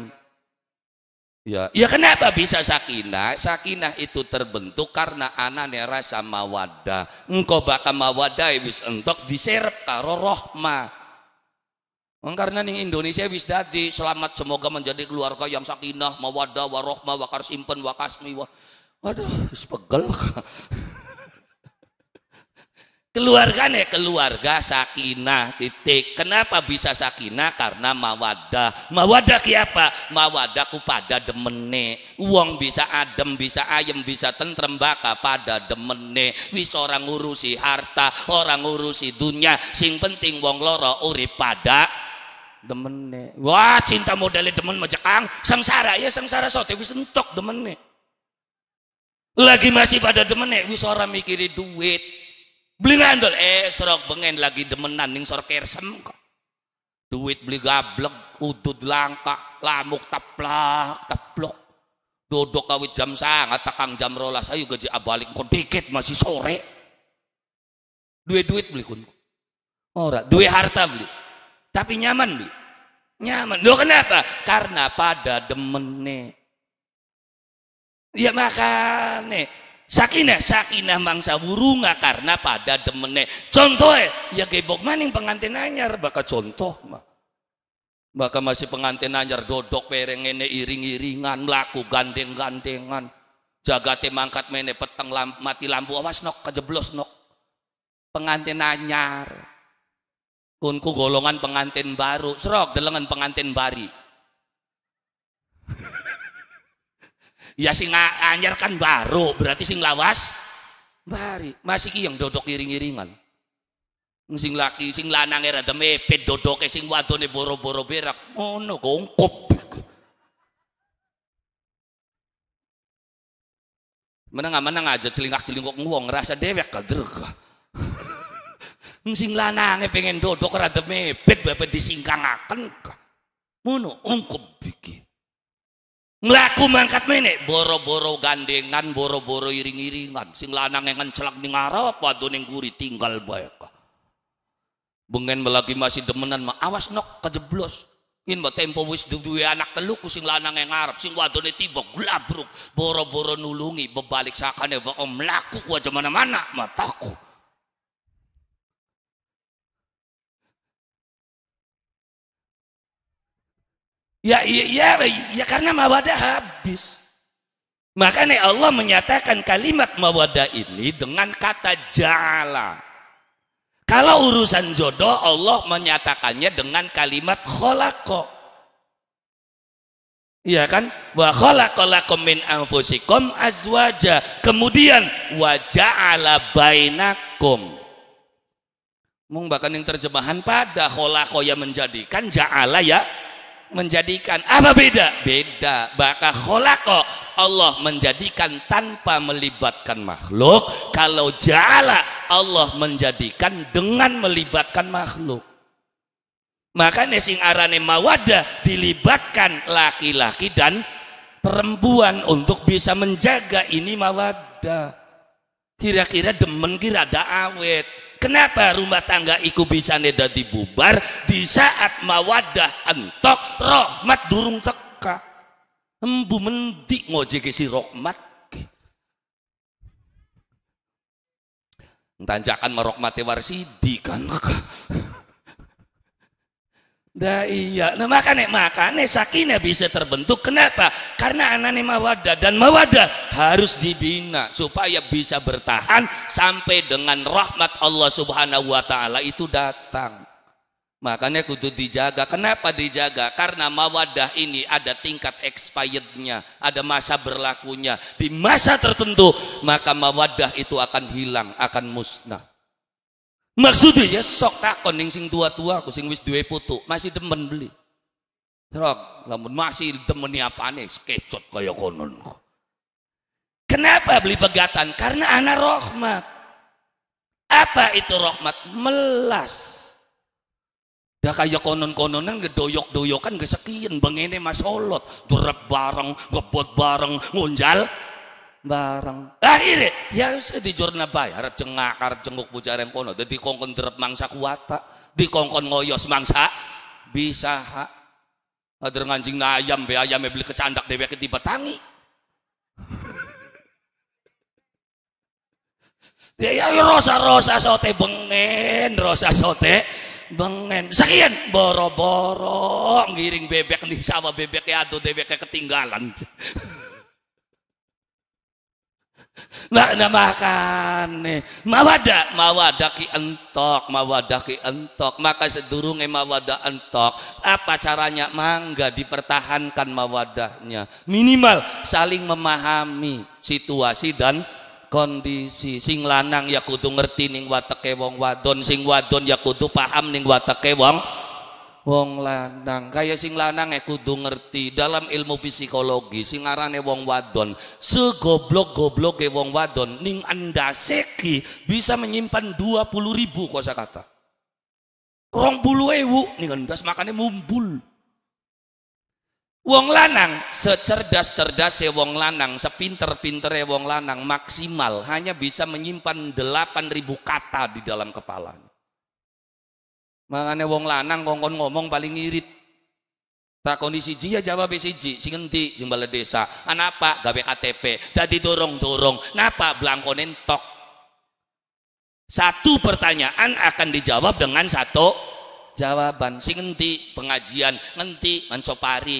Ya, ya kenapa bisa sakinah? Sakinah itu terbentuk karena anaknya rasa mawadah. Engkau bakal mawadah ya wis entok diserap karo rohma. Karena nih Indonesia wis dadi selamat semoga menjadi keluarga yang sakinah, mawadah, warohma, wakar simpen, wakasmi. Wa... Aduh, sepegel. keluarganya keluarga sakinah titik kenapa bisa sakinah karena mawadah mawadah kiapa mawadahku pada demene uang bisa adem bisa ayem bisa tentrem baka pada demene wis orang ngurusi harta orang ngurusi dunia sing penting wong loro urip pada demene wah cinta modalnya demen mejekang sengsara ya sengsara sote wis entok demene lagi masih pada demene wis orang mikiri duit beli randol eh sorok bengen lagi demenan ning sorok kersem kok duit beli gablek udut langka lamuk taplak taplok dodok kawit jam sangat takang jam rolas ayo gaji abalik kok dikit masih sore duit-duit beli kun ora duit harta beli tapi nyaman beli nyaman lo kenapa karena pada demen nih ya nih sakinah sakinah mangsa burunga karena pada demene contoh ya gebok maning pengantin anyar bakal contoh mah bakal masih pengantin anyar dodok pereng ini iring-iringan melaku gandeng-gandengan jagate mangkat mene peteng lamp, mati lampu awas nok kejeblos nok pengantin anyar kunku golongan pengantin baru serok delengan pengantin bari Ya sing anyar kan baru, berarti sing lawas bari. Masih ki yang dodok iring-iringan. Sing laki, sing lanang era mepet dodoke sing wadone boro-boro berak. Ngono oh, gongkop. Menang menang aja celingak celingok nguang ngerasa dewek kader. sing lanange pengen dodok rada mepet bapak disingkangaken. Ngono ungkup iki ngelaku mangkat mene boro-boro gandengan boro-boro iring-iringan sing lanang yang celak ning apa wadon yang guri tinggal baik bengen lagi masih demenan ma awas nok kejeblos In mau tempo wis duwe anak teluk sing lanang yang ngarep sing wadone tiba gulabruk boro-boro nulungi bebalik sakane wae mlaku ku aja mana-mana mataku Ya, ya, ya, ya karena mawadah habis. Makanya Allah menyatakan kalimat mawadah ini dengan kata jala. Kalau urusan jodoh Allah menyatakannya dengan kalimat kholako. Iya kan? Wa kholakolakum min anfusikum azwaja. Kemudian ja'ala bainakum. Mung bahkan yang terjemahan pada kholako ya menjadikan ja'ala ya menjadikan apa beda? Beda. Baka kholako Allah menjadikan tanpa melibatkan makhluk. Kalau jala Allah menjadikan dengan melibatkan makhluk. maka sing arane mawada dilibatkan laki-laki dan perempuan untuk bisa menjaga ini mawada Kira-kira demen kira ada awet Kenapa rumah tangga iku bisa dadi bubar di saat mawadah entok rahmat durung teka. Embu mendik ngojek si rahmat. Tanjakan merokmati warsidi kan. Dah iya, nah makanya, makanya sakinah bisa terbentuk. Kenapa? Karena anane mawadah dan mawadah harus dibina supaya bisa bertahan sampai dengan rahmat Allah Subhanahu wa taala itu datang. Makanya kudu dijaga. Kenapa dijaga? Karena mawadah ini ada tingkat expirednya, ada masa berlakunya. Di masa tertentu, maka mawadah itu akan hilang, akan musnah maksudnya ya sok takon yang sing tua-tua aku sing wis duwe putu masih demen beli Rok, lamun masih demen apa nih? kecot kaya konon. Kenapa beli pegatan? Karena anak rahmat. Apa itu rahmat? Melas. Dah kaya konon-kononan gedoyok-doyokan gesekian. Bang masolot. Durep bareng, ngebot bareng, ngonjal bareng. akhirnya ya wis di jurnal bayar arep cenguk buca rempono jadi kongkon derep mangsa kuat Pak. kongkon ngoyos mangsa bisa ha. nganjing nganjing na ayam be ayam beli kecandak dewek ketiba tangi. Ya, ya ya rosa-rosa sote bengen, rosa sote bengen. Sekian boro-boro ngiring bebek nih sama bebek ya tuh bebeknya ketinggalan. makna makane mawada mawada ki entok mawada ki entok maka sedurunge mawada entok apa caranya mangga dipertahankan mawadahnya minimal saling memahami situasi dan kondisi sing lanang ya kudu ngerti ning wateke wong wadon sing wadon ya kudu paham ning wateke wong wong lanang kaya sing lanang e kudu ngerti dalam ilmu psikologi sing arane wong wadon goblok ya wong wadon ning anda seki bisa menyimpan 20 ribu kuasa kata rong puluh ewu ning anda makane mumpul, Wong lanang secerdas cerdas ya wong lanang, sepinter ya wong lanang maksimal hanya bisa menyimpan ribu kata di dalam kepala. Mangane wong lanang kongkon ngomong paling ngirit. kondisi siji ya jawab e siji, sing ngendi sing desa. Anapa ah, gawe KTP, dadi dorong-dorong. Napa blangkone tok. Satu pertanyaan akan dijawab dengan satu jawaban. Sing ngendi pengajian, ngendi mansopari.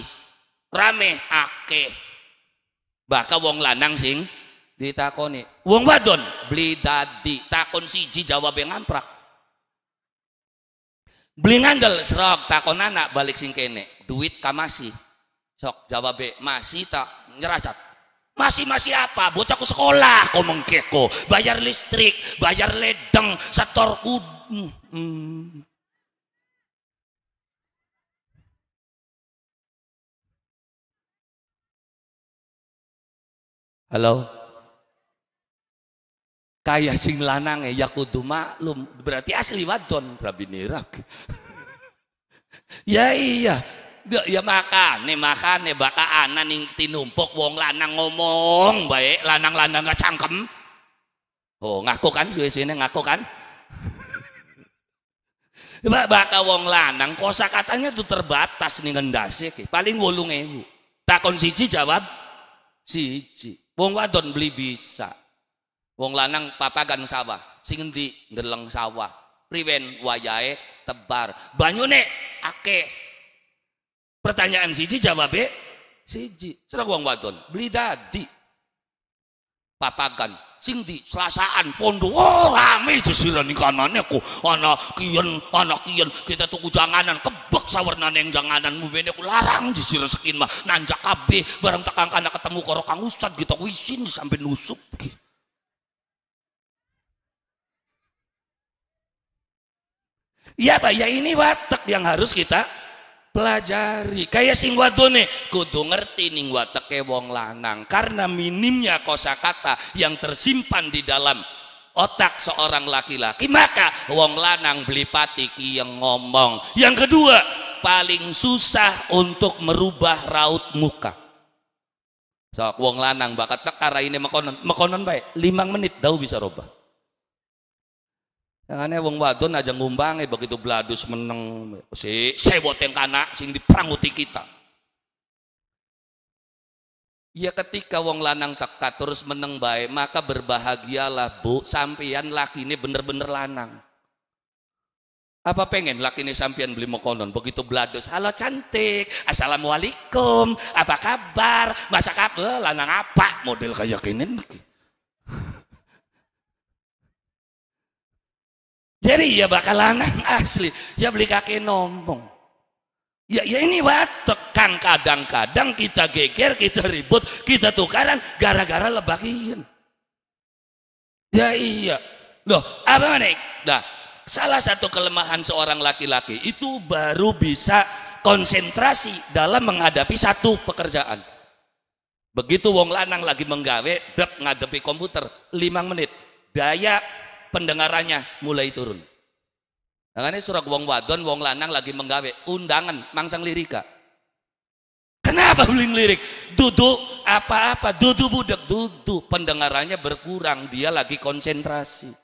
Rame akeh. Bahkan wong lanang sing ditakoni. Wong wadon beli dadi takon siji jawab yang e ngamprak beli ngandel serok takon anak balik sing kene duit kamasi sok jawab masih tak nyeracat masih masih apa bocahku sekolah kau mengkeko bayar listrik bayar ledeng setor kud hmm, hmm. halo kaya sing lanang ya kudu maklum berarti asli wadon rabi nirak ya iya ya, ya makane makane ana ning tinumpuk wong lanang ngomong baik lanang-lanang gak cangkem oh ngaku kan suwe sini ngaku kan baka wong lanang kosa katanya tuh terbatas nih ngendase paling wolung ewu takon siji jawab siji wong wadon beli bisa Wong lanang papagan sawah, sing endi ndeleng sawah. Priwen wayahe tebar, banyune akeh. Pertanyaan siji jawabe siji. Serak wong wadon, beli dadi. Papagan sing di selasaan pondo oh rame jesiran kanannya ku anak kian anak kian kita tunggu janganan kebek sawernan yang janganan mubene ku larang jesiran sekin mah nanjak kabe bareng tekan kanak ketemu karo kang ustad kita wisin sampai nusuk gitu Ya pak, Ya ini watak yang harus kita pelajari. Kayak sing nih, kudu ngerti ning wateke wong lanang karena minimnya kosakata yang tersimpan di dalam otak seorang laki-laki maka wong lanang beli pati yang ngomong yang kedua paling susah untuk merubah raut muka sok wong lanang bakat tekara ini mekonon mekonon baik limang menit dau bisa robah yang aneh wong wadon aja ngumbang begitu bladus meneng si buat yang kana sing uti kita. Ya ketika wong lanang teka terus meneng baik maka berbahagialah bu sampian laki ini bener-bener lanang. Apa pengen laki ini sampian beli mokonon begitu bladus. Halo cantik, assalamualaikum, apa kabar, masa kabar, lanang apa model kayak ini. Jadi ya bakal lanang asli. Ya beli kaki nombong. Ya, ya ini watek kan kadang-kadang kita geger, kita ribut, kita tukaran gara-gara lebakin. Ya iya. Loh, apa nih? Nah, salah satu kelemahan seorang laki-laki itu baru bisa konsentrasi dalam menghadapi satu pekerjaan. Begitu wong lanang lagi menggawe, dek ngadepi komputer, lima menit. Daya pendengarannya mulai turun. Makanya surat wong wadon, wong lanang lagi menggawe undangan mangsang lirika. Kenapa beli lirik? Duduk apa-apa, duduk budak, duduk pendengarannya berkurang, dia lagi konsentrasi.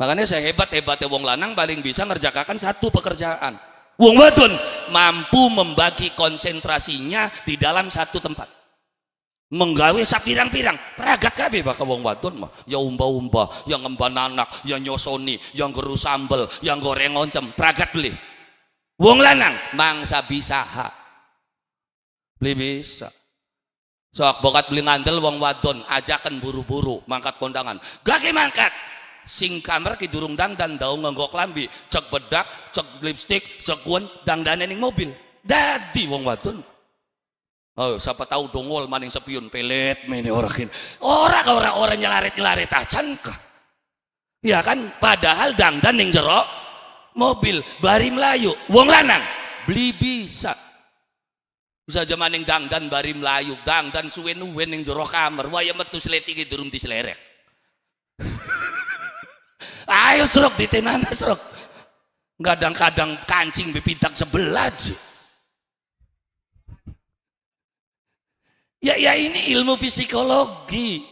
Makanya saya hebat hebatnya wong lanang paling bisa ngerjakan satu pekerjaan. Wong wadon mampu membagi konsentrasinya di dalam satu tempat menggawe sapirang-pirang peragat kabeh bakal wong wadon mah ya umba-umba ya ngemban anak ya nyosoni ya ngeru sambel ya goreng oncem peragat beli wong lanang mangsa bisa ha beli bisa sok bokat beli ngandel wong wadon ajakan buru-buru mangkat kondangan gak mangkat sing kamar ki durung dangdan daung nggok lambi cek bedak cek lipstick, cek kuen dangdanen ning mobil dadi wong wadon Oh, siapa tahu dongol maning sepiun pelet mene orang ini. Orang ora orang nyelaret nyelarit acan ka. Ya kan padahal dangdan yang jerok mobil bari melayu wong lanang beli bisa. Bisa zaman yang dangdan bari melayu dangdan suwen uwen yang jerok kamar waya metu seleti gitu rum selerek Ayo serok di tenana serok. Kadang-kadang kancing bepintak sebelah aja. Ya, ya ini ilmu psikologi.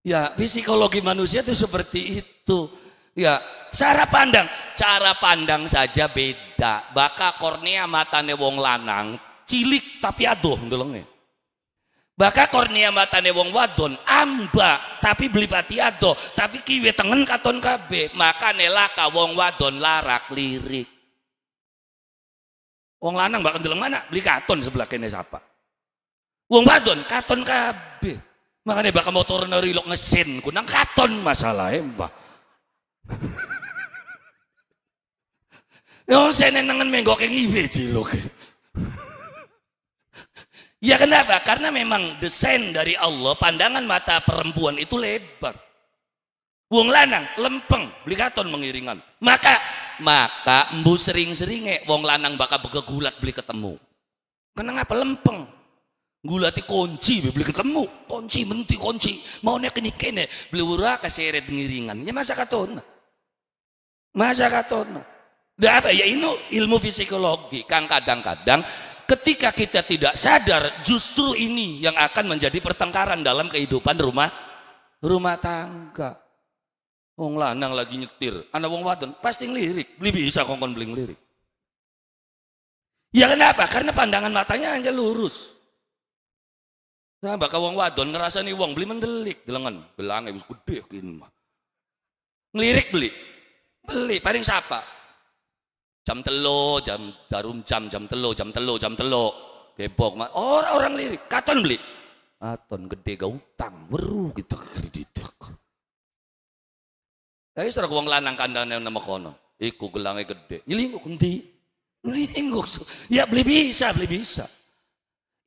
Ya, psikologi manusia itu seperti itu. Ya, cara pandang, cara pandang saja beda. Baka kornea matane wong lanang cilik tapi aduh, ndelenge. Baka kornea matane wong wadon amba tapi beli belipati aduh, tapi kiwe tengen katon kabeh. Maka nelaka wong wadon larak lirik. Wong lanang bakal ndeleng mana? Beli katon sebelah kene sapa. Wong wadon katon kabeh. Makanya bakal motor nari lok ngesin, kunang katon masalahnya mbak. Yo oh, senen nengen menggo keng ibe cilok. Ya kenapa? Karena memang desain dari Allah, pandangan mata perempuan itu lebar. Wong lanang lempeng, beli katon mengiringan. Maka maka embu sering-seringe wong lanang bakal begegulat beli ketemu. Kenapa lempeng? Gulati kunci, beli ketemu. Kunci, menti kunci. Mau nek ini kene. Beli ura kaseret ngiringan. Ya masa katon. Masa katon. dah apa? Ya ini ilmu psikologi. Kang kadang-kadang ketika kita tidak sadar justru ini yang akan menjadi pertengkaran dalam kehidupan rumah rumah tangga. Wong lanang lagi nyetir, anak wong wadon pasti ngelirik, beli bisa kongkon beli ngelirik. Ya kenapa? Karena pandangan matanya hanya lurus. Nah, bakal wong wadon ngerasa nih uang beli mendelik gelangan gelang eh, ibu gede kin ya, mah. Ngelirik beli, beli paling siapa? Jam telo, jam darum jam, jam telo, jam telo, jam telo. Bebok mah orang orang lirik, katon beli. Katon gede gak utang, meru gitu kredit. Tapi serak uang lanang kandangnya nama kono, iku gelangnya gede, nyelinguk nanti. Nyelinguk, ya beli bisa, beli bisa.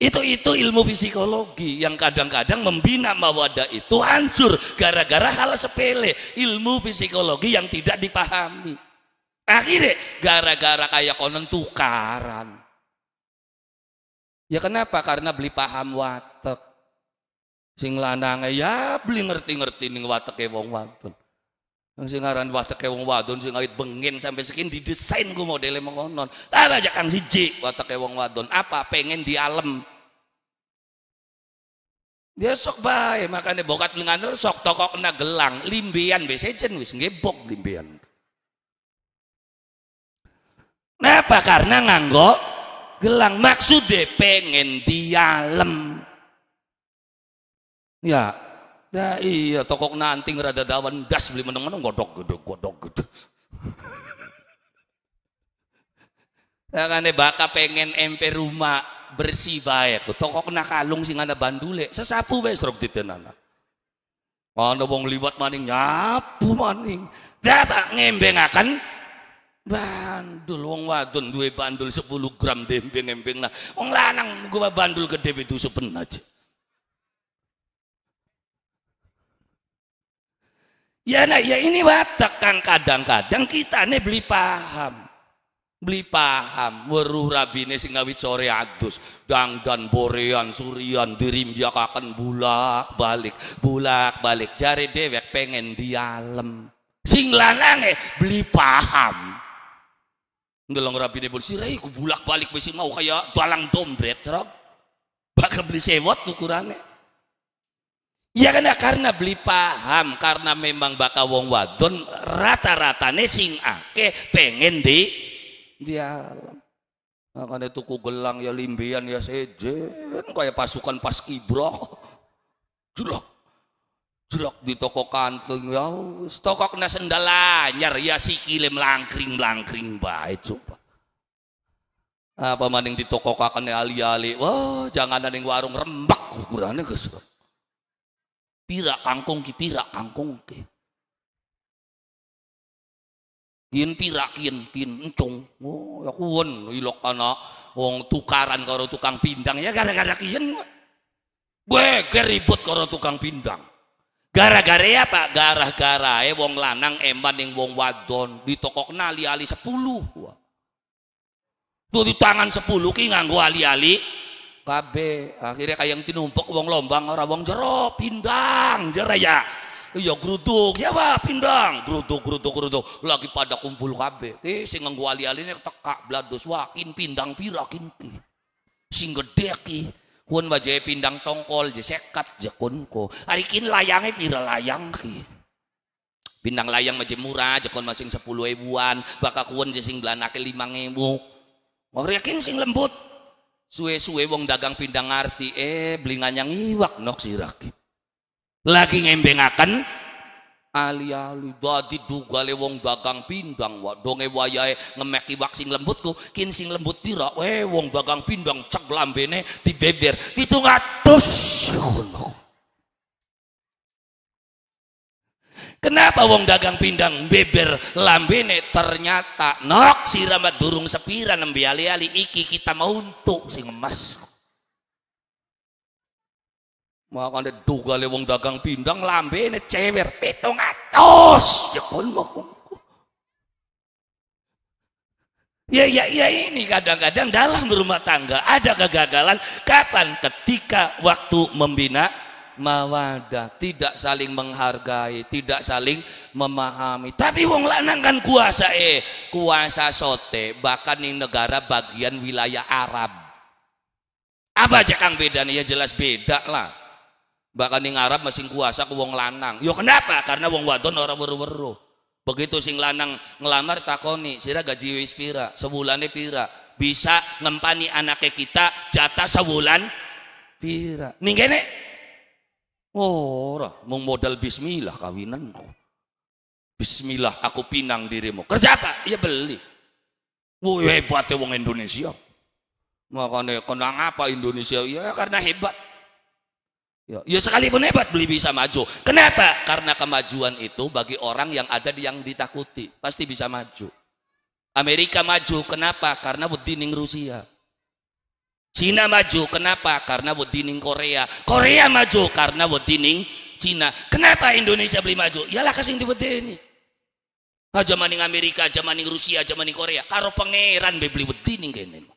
Itu-itu ilmu psikologi yang kadang-kadang membina mawadah itu hancur gara-gara hal sepele. Ilmu psikologi yang tidak dipahami. Akhirnya gara-gara kayak konon tukaran. Ya kenapa? Karena beli paham watek. Sing lanange ya beli ngerti-ngerti ning wateke wong wadon. Yang sing aran wateke wong wadon sing awit bengen sampai sekin didesain ku modele mengonon. Apa aja kan siji wateke wong wadon. Apa pengen di alam dia sok baik makanya bokat lengan sok toko kena gelang limbian besejen wis ngebok limbian Kenapa? Karena nganggo gelang maksud deh pengen dialem. Ya, nah iya tokok nanti rada dawan das beli menung menung godok godok godok gede. Nah, kan bakal pengen empe rumah bersih bae aku kena kalung sing ana bandule sesapu bae serok ditenana ana wong liwat maning nyapu maning dapat akan bandul wong wadon duwe bandul 10 gram dembeng ngembeng nah wong lanang gua bandul gede itu sepen aja Ya nah, ya ini watak kan kadang-kadang kita nih beli paham beli paham weruh rabine sing ngawit sore adus dan borean surian akan bulak balik bulak balik jari dewek pengen di alam sing lanange beli paham ngelong rabine bol sirai ku bulak balik besi mau kayak dalang dombret rob bakal beli sewot ukurannya ya karena karena beli paham karena memang bakal wong wadon rata-ratane sing ake pengen di di alam. Makanya nah, tuku gelang ya limbian ya sejen kayak pasukan pas kibro. Jelok. Jelok di toko kantung ya. stokoknya sendal anyar ya sikile melangkring-melangkring baik coba. Apa maning di toko kakane ali-ali. Wah, jangan ada yang warung rembak ukurannya geus. Pira kangkung ki pira kangkung ki. Yen pira yen pin encung. Oh, ya kuwen ilok ana wong tukaran karo tukang pindang ya gara-gara kian. Beger ribut karo tukang pindang. Gara-gara ya Pak, gara-gara eh wong lanang eman yang wong wadon ditokok nali ali sepuluh. Tuh di tangan sepuluh ki nganggo ali-ali kabeh akhirnya kayak tinumpuk wong lombang orang wong jero pindang jeraya. ya Iya geruduk, ya, pak Pindang. Geruduk, geruduk, geruduk. Lagi pada kumpul kabe Eh sing nganggo ali-aline tekak bladus wakin pindang pirakin. Sing gedhe ki. kuen wajahnya pindang tongkol je sekat je kunko. Hari kin layangnya pira layang ki. Pindang layang maje murah, jekon masing sepuluh ribuan, bakal kuon je sing lima ngebu ribu. Ngeriakin sing lembut, suwe-suwe wong dagang pindang arti eh belingan yang iwak nok sirak lagi ngembengaken ali-ali dadi dugale wong dagang pindang wa donge wayahe ngemeki iwak sing lembut ku kin sing lembut pira we eh, wong dagang pindang cek lambene dibeber 700 ngatus, Kenapa wong dagang pindang beber lambene ternyata nok siramat durung sepira nembe ali-ali iki kita mau untuk sing emas makane duga wong dagang pindang lambene cewer atos ya mau Ya, ya, ya ini kadang-kadang dalam rumah tangga ada kegagalan. Kapan? Ketika waktu membina mawadah, tidak saling menghargai, tidak saling memahami. Tapi wong lanang kan kuasa eh, kuasa sote, bahkan di negara bagian wilayah Arab. Apa aja kang bedanya? Ya jelas beda lah bahkan yang Arab masih kuasa ke wong lanang yo ya kenapa karena wong wadon orang weru-weru begitu sing lanang ngelamar takoni sira gaji wis pira sebulannya pira bisa ngempani anaknya kita jatah sebulan pira ning kene oh, ora mung modal bismillah kawinan bismillah aku pinang dirimu kerja apa ya beli Wah hebatnya wong Indonesia makanya kenang apa Indonesia ya karena hebat Ya, ya sekalipun hebat beli bisa maju. Kenapa? Karena kemajuan itu bagi orang yang ada di yang ditakuti pasti bisa maju. Amerika maju kenapa? Karena budining Rusia. Cina maju kenapa? Karena budining Korea. Korea maju karena budining Cina. Kenapa Indonesia beli maju? Yalah kasih di bedini. Ah, zaman Amerika, zaman Rusia, zaman Korea. Karo pangeran beli budining kayaknya.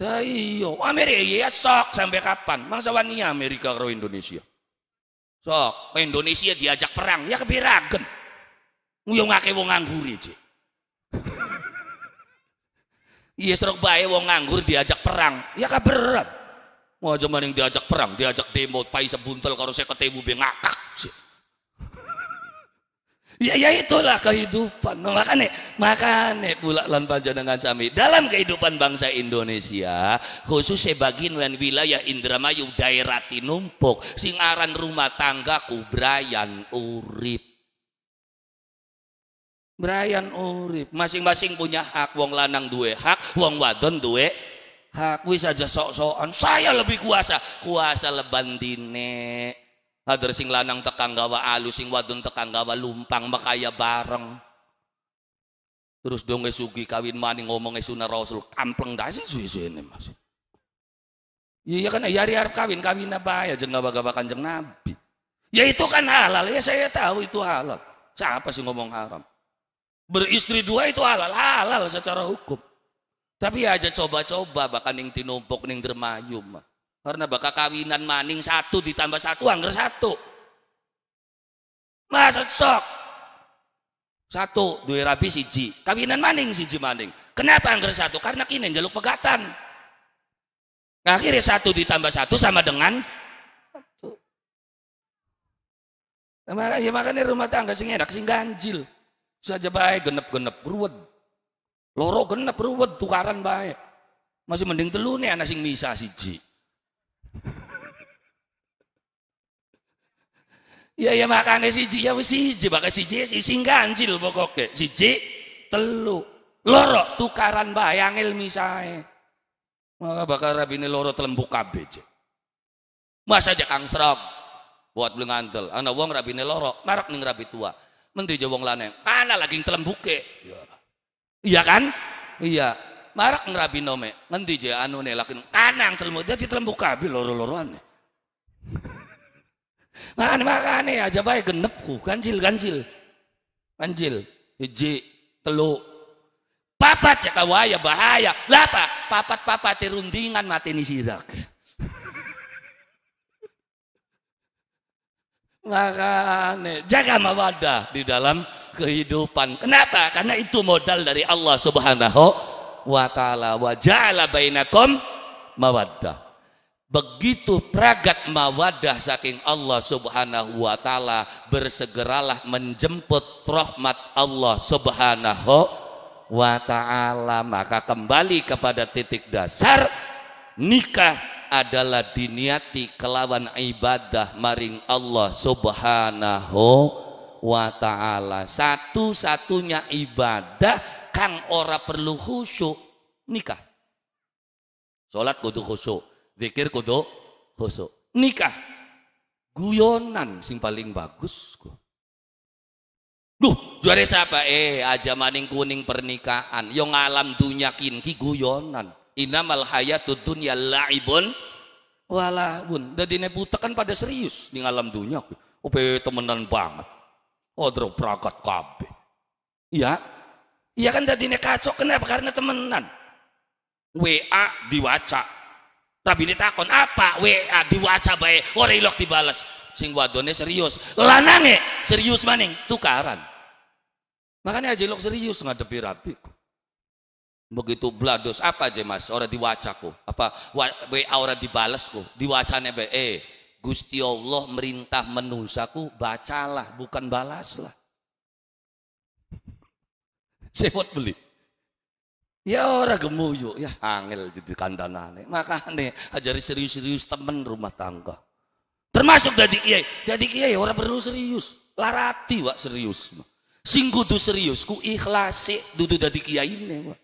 Tayo iya, Amerika ya sok sampai kapan? Mangsa wani Amerika karo Indonesia. Sok, Indonesia diajak perang, ya kebiragen. ngake wong nganggur iya, iki. Iya serok bae wong nganggur diajak perang, ya keberat. Mau aja maning diajak perang, diajak demo, pai sebuntel karo saya be ngakak. Ya, ya itulah kehidupan. Makanya, nih pula lan panjenengan sami. Dalam kehidupan bangsa Indonesia, khususnya bagian wilayah Indramayu daerah tinumpuk, singaran rumah tangga kubrayan urip. Brian urip, masing-masing punya hak. Wong lanang duwe hak, wong wadon duwe hak. Wis aja sok-sokan. Saya lebih kuasa, kuasa lebandine. Hadir sing lanang tekang gawa alus, sing wadon tekang gawa lumpang makaya bareng. Terus dong sugi kawin maning ngomong sunah Rasul, kampleng dah sih suwe-suwene Mas. Iya, iya kan ya riar kawin, kawin apa ya jeng gawa-gawa Kanjeng Nabi. Ya itu kan halal, ya saya tahu itu halal. Siapa sih ngomong haram? Beristri dua itu halal, halal secara hukum. Tapi ya aja coba-coba bahkan yang tinumpuk ning dermayum karena bakal kawinan maning satu ditambah satu angger satu masa sok satu dua rabi siji kawinan maning siji maning kenapa angger satu karena kini jaluk pegatan nah, akhirnya satu ditambah satu sama dengan satu nah, ya makanya rumah tangga sing enak sing ganjil saja baik genep-genep ruwet loro genep ruwet tukaran baik masih mending telu nih anak sing misa siji ya ya makanya siji ya wis siji bakal siji sing ganjil pokoke, siji telu loro tukaran bayang ilmi sae. maka bakal rabine loro telembuk kabeh masa aja kang serap buat beli ngantel ana wong rabine loro marak ning rabi tua mentuju wong lanang, ana lagi telembuke Iya. iya kan iya marak ngerabi nome ngendi je anu ne lakin kanang telembuke, dia telembuk kabeh loro-loroan Makan makan ya aja baik genep ku ganjil ganjil. Ganjil hiji telu papat ya kawaya bahaya. Lapa papat papat terundingan mati ni sirak. makane ya. jaga mawadah di dalam kehidupan. Kenapa? Karena itu modal dari Allah Subhanahu wa taala wa ja'ala bainakum mawaddah begitu pragat mawadah saking Allah subhanahu wa ta'ala bersegeralah menjemput rahmat Allah subhanahu wa ta'ala maka kembali kepada titik dasar nikah adalah diniati kelawan ibadah maring Allah subhanahu wa ta'ala satu-satunya ibadah kang ora perlu khusyuk nikah sholat kudu khusyuk Zikir kudu khusuk. Nikah. Guyonan sing paling bagus. Duh, dari siapa? Eh, aja maning kuning pernikahan. Yang alam dunia kinki guyonan. Inamal hayatu dunia laibun bun. Dadi nebutek kan pada serius di alam dunia. Oh, temenan banget. Oh, Odro perangkat kabe. Iya. Iya kan ini kacau kenapa? Karena temenan. WA diwaca Rabi takon apa WA ah, diwaca bae ora oh, ilok dibales sing wadone serius lanange serius maning tukaran makanya aja ilok serius ngadepi rabi begitu blados apa aja mas ora diwacaku apa WA ora dibalesku diwacane bae eh Gusti Allah merintah menusaku bacalah bukan balaslah Sepot beli Ya ora gemuyu, ya angel jadi kandanane. nih ajari serius-serius temen rumah tangga. Termasuk dadi kiai. Dadi kiai orang perlu serius. Larati wak serius. Singgu tuh serius ku ikhlase dudu dari kiyaine wak.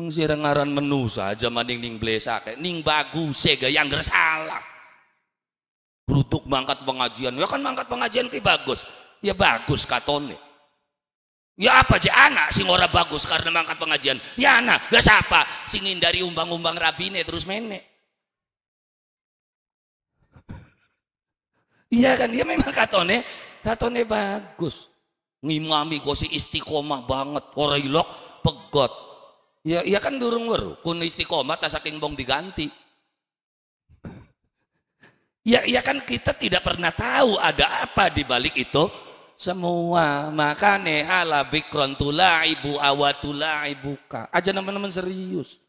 Wong sira ngaran menu aja maning ning blesake, ning bagus, sega yang salah. Brutuk mangkat pengajian, ya kan mangkat pengajian ki bagus. Ya bagus katone. Ya apa sih anak sing ora bagus karena mangkat pengajian. Ya anak, ya siapa sing ngindari umbang-umbang rabine terus menek. Iya kan dia memang katone, katone bagus. Ngimami si istiqomah banget, ora ilok pegot. Ya iya kan durung weru, kun istiqomah tak saking bong diganti. Ya iya kan kita tidak pernah tahu ada apa di balik itu semua makane ala bikron ibu awatula ibuka aja teman-teman serius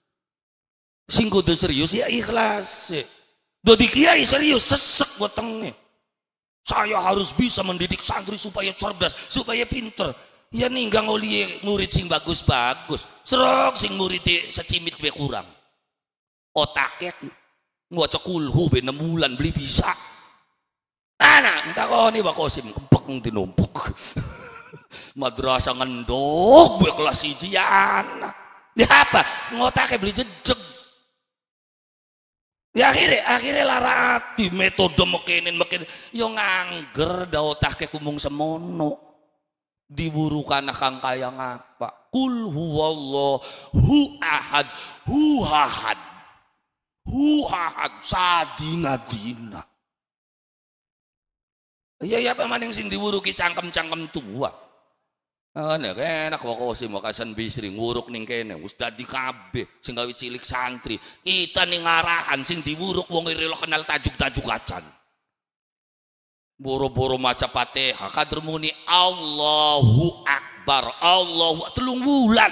singgut serius ya ikhlas ya. dodi kiai serius sesek wetenge saya harus bisa mendidik santri supaya cerdas supaya pinter ya ninggang oli murid sing bagus-bagus serok sing murid e secimit be kurang otaknya ngocok kulhu be bulan beli bisa ditakoni oh, Pak Kosim, di numpuk. Madrasah ngendok gue kelas ijian. Ya apa? Ngotake beli jejeg. Ya akhirnya, akhirnya larati metode mekinin mekinin. Yo ya, ngangger dah otake kumung semono diburukan akan kaya ngapa kul huwallah hu ahad hu ahad hu ahad sadina dina Iya iya apa maning sing diwuruki cangkem-cangkem tua. enak enak kok mau makasan bisri nguruk ning kene wis dadi kabeh sing gawe cilik santri. Kita ning ngarahan sing diwuruk wong iri e kenal tajuk-tajuk acan. Boro-boro maca Fatihah kader muni Allahu Akbar, Allahu telung wulan.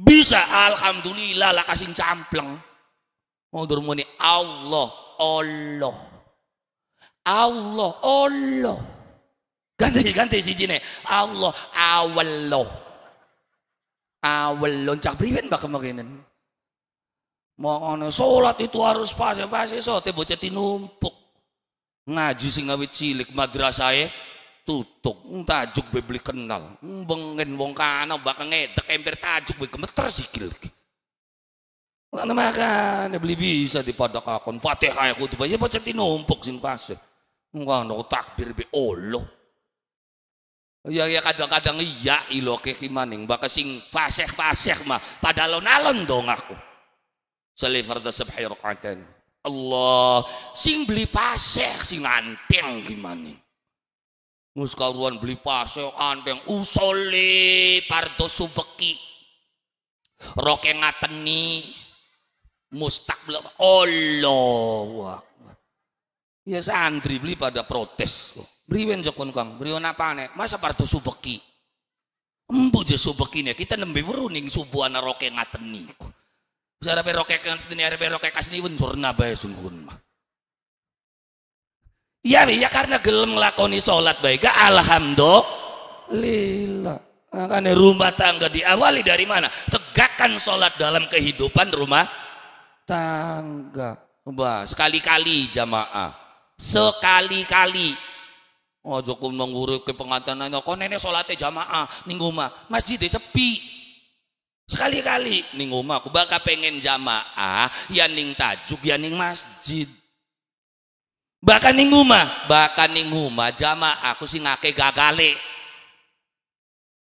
Bisa alhamdulillah lah kasing campleng. Mundur muni Allah, Allah. Allah, Allah. Ganti ganti si jine. Allah, awallo. awal cak priwen bakal makinin Mau sholat itu harus pas ya so te jadi numpuk Ngaji sing ngawit cilik madrasahe tutup tajuk be kenal bengen wong kana bakal ngedek ember tajuk be si sikil iki makan beli bisa di pondok akon Fatihah khutbah ya bocah numpuk sing pas. Ngono takbir be Allah. Ya ya kadang-kadang iya ilo kimaning baka sing fasih-fasih mah padahal nalon dong aku. Sali fardhu subhi rakaatan. Allah sing beli fasih sing anteng gimana? Muskaruan beli fasih anteng usole uh, pardo subeki. Roke ngateni mustaqbil Allah. Ya santri beli pada protes. Beriwen jokon kang, beriwen apa nek? Masa partu subeki? Embu je subeki nih, kita nembe beruning subuh anak roke ngaten Bisa ada roke ngaten nih, ada roke kasih nih surna bae sungguh mah. Iya, ya karena gelem ngelakoni sholat baik, alhamdulillah. Makanya rumah tangga diawali dari mana? Tegakkan sholat dalam kehidupan rumah tangga. Sekali-kali jamaah sekali-kali. Oh, Joko mengurut ke kok nenek sholatnya jamaah, minggu masjid masjidnya sepi. Sekali-kali, nih mah, aku bakal pengen jamaah, ya ning tajuk, ya ning masjid. Bahkan nih mah, bahkan nih mah, jamaah, aku sih ngake gagale.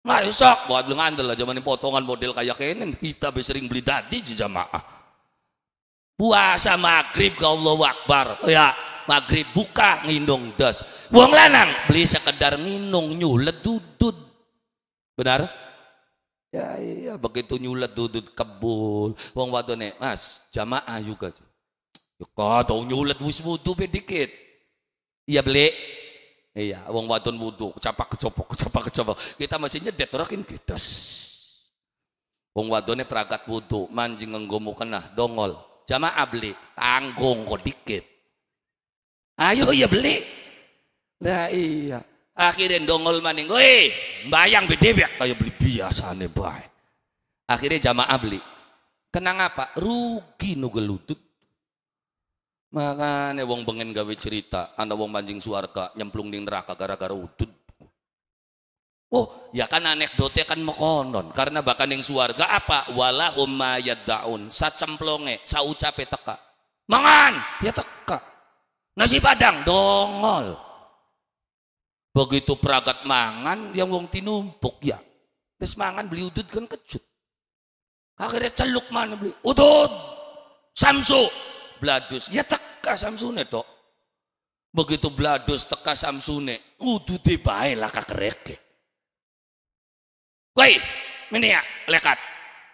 Nggak sok, buat lu ngandel lah, zaman potongan model kayak kene, kita sering beli dadi jamaah. Puasa maghrib, ke Allah Akbar, ya maghrib buka ngindung das, buang lanang beli sekedar minung nyulet dudut benar ya iya begitu nyulet dudut kebul wong wadone mas jamaah juga ya tau nyulet wis wudu dikit iya beli iya wong wadon wudu capak kecopok capak kecopok kita masih nyedet rakin kidos wong wadone perangkat wudu manjing nggomu kena dongol jamaah beli tanggung kok dikit Ayo ya beli. Nah iya. Akhirnya dongol maning, "Woi, bayang ya. ayo beli biasa nih bay. Akhirnya jamaah beli. Kenang apa? Rugi nugel lutut. Makanya wong bengen gawe cerita, anda wong mancing suarga nyemplung di neraka gara-gara lutut, Oh, ya kan anekdotnya kan mekonon. Karena bahkan yang suarga apa? Wallahumma ya daun, Sa cemplonge, sa ucape teka. Mangan, ya teka. Nasi padang dongol. Begitu peragat mangan yang wong tinumpuk ya. Terus mangan beli udut kan kejut. Akhirnya celuk mana beli udut. Samsu bladus. Ya teka samsune tok. Begitu bladus teka samsune. udut bae lah kakereke. Woi, ini ya lekat.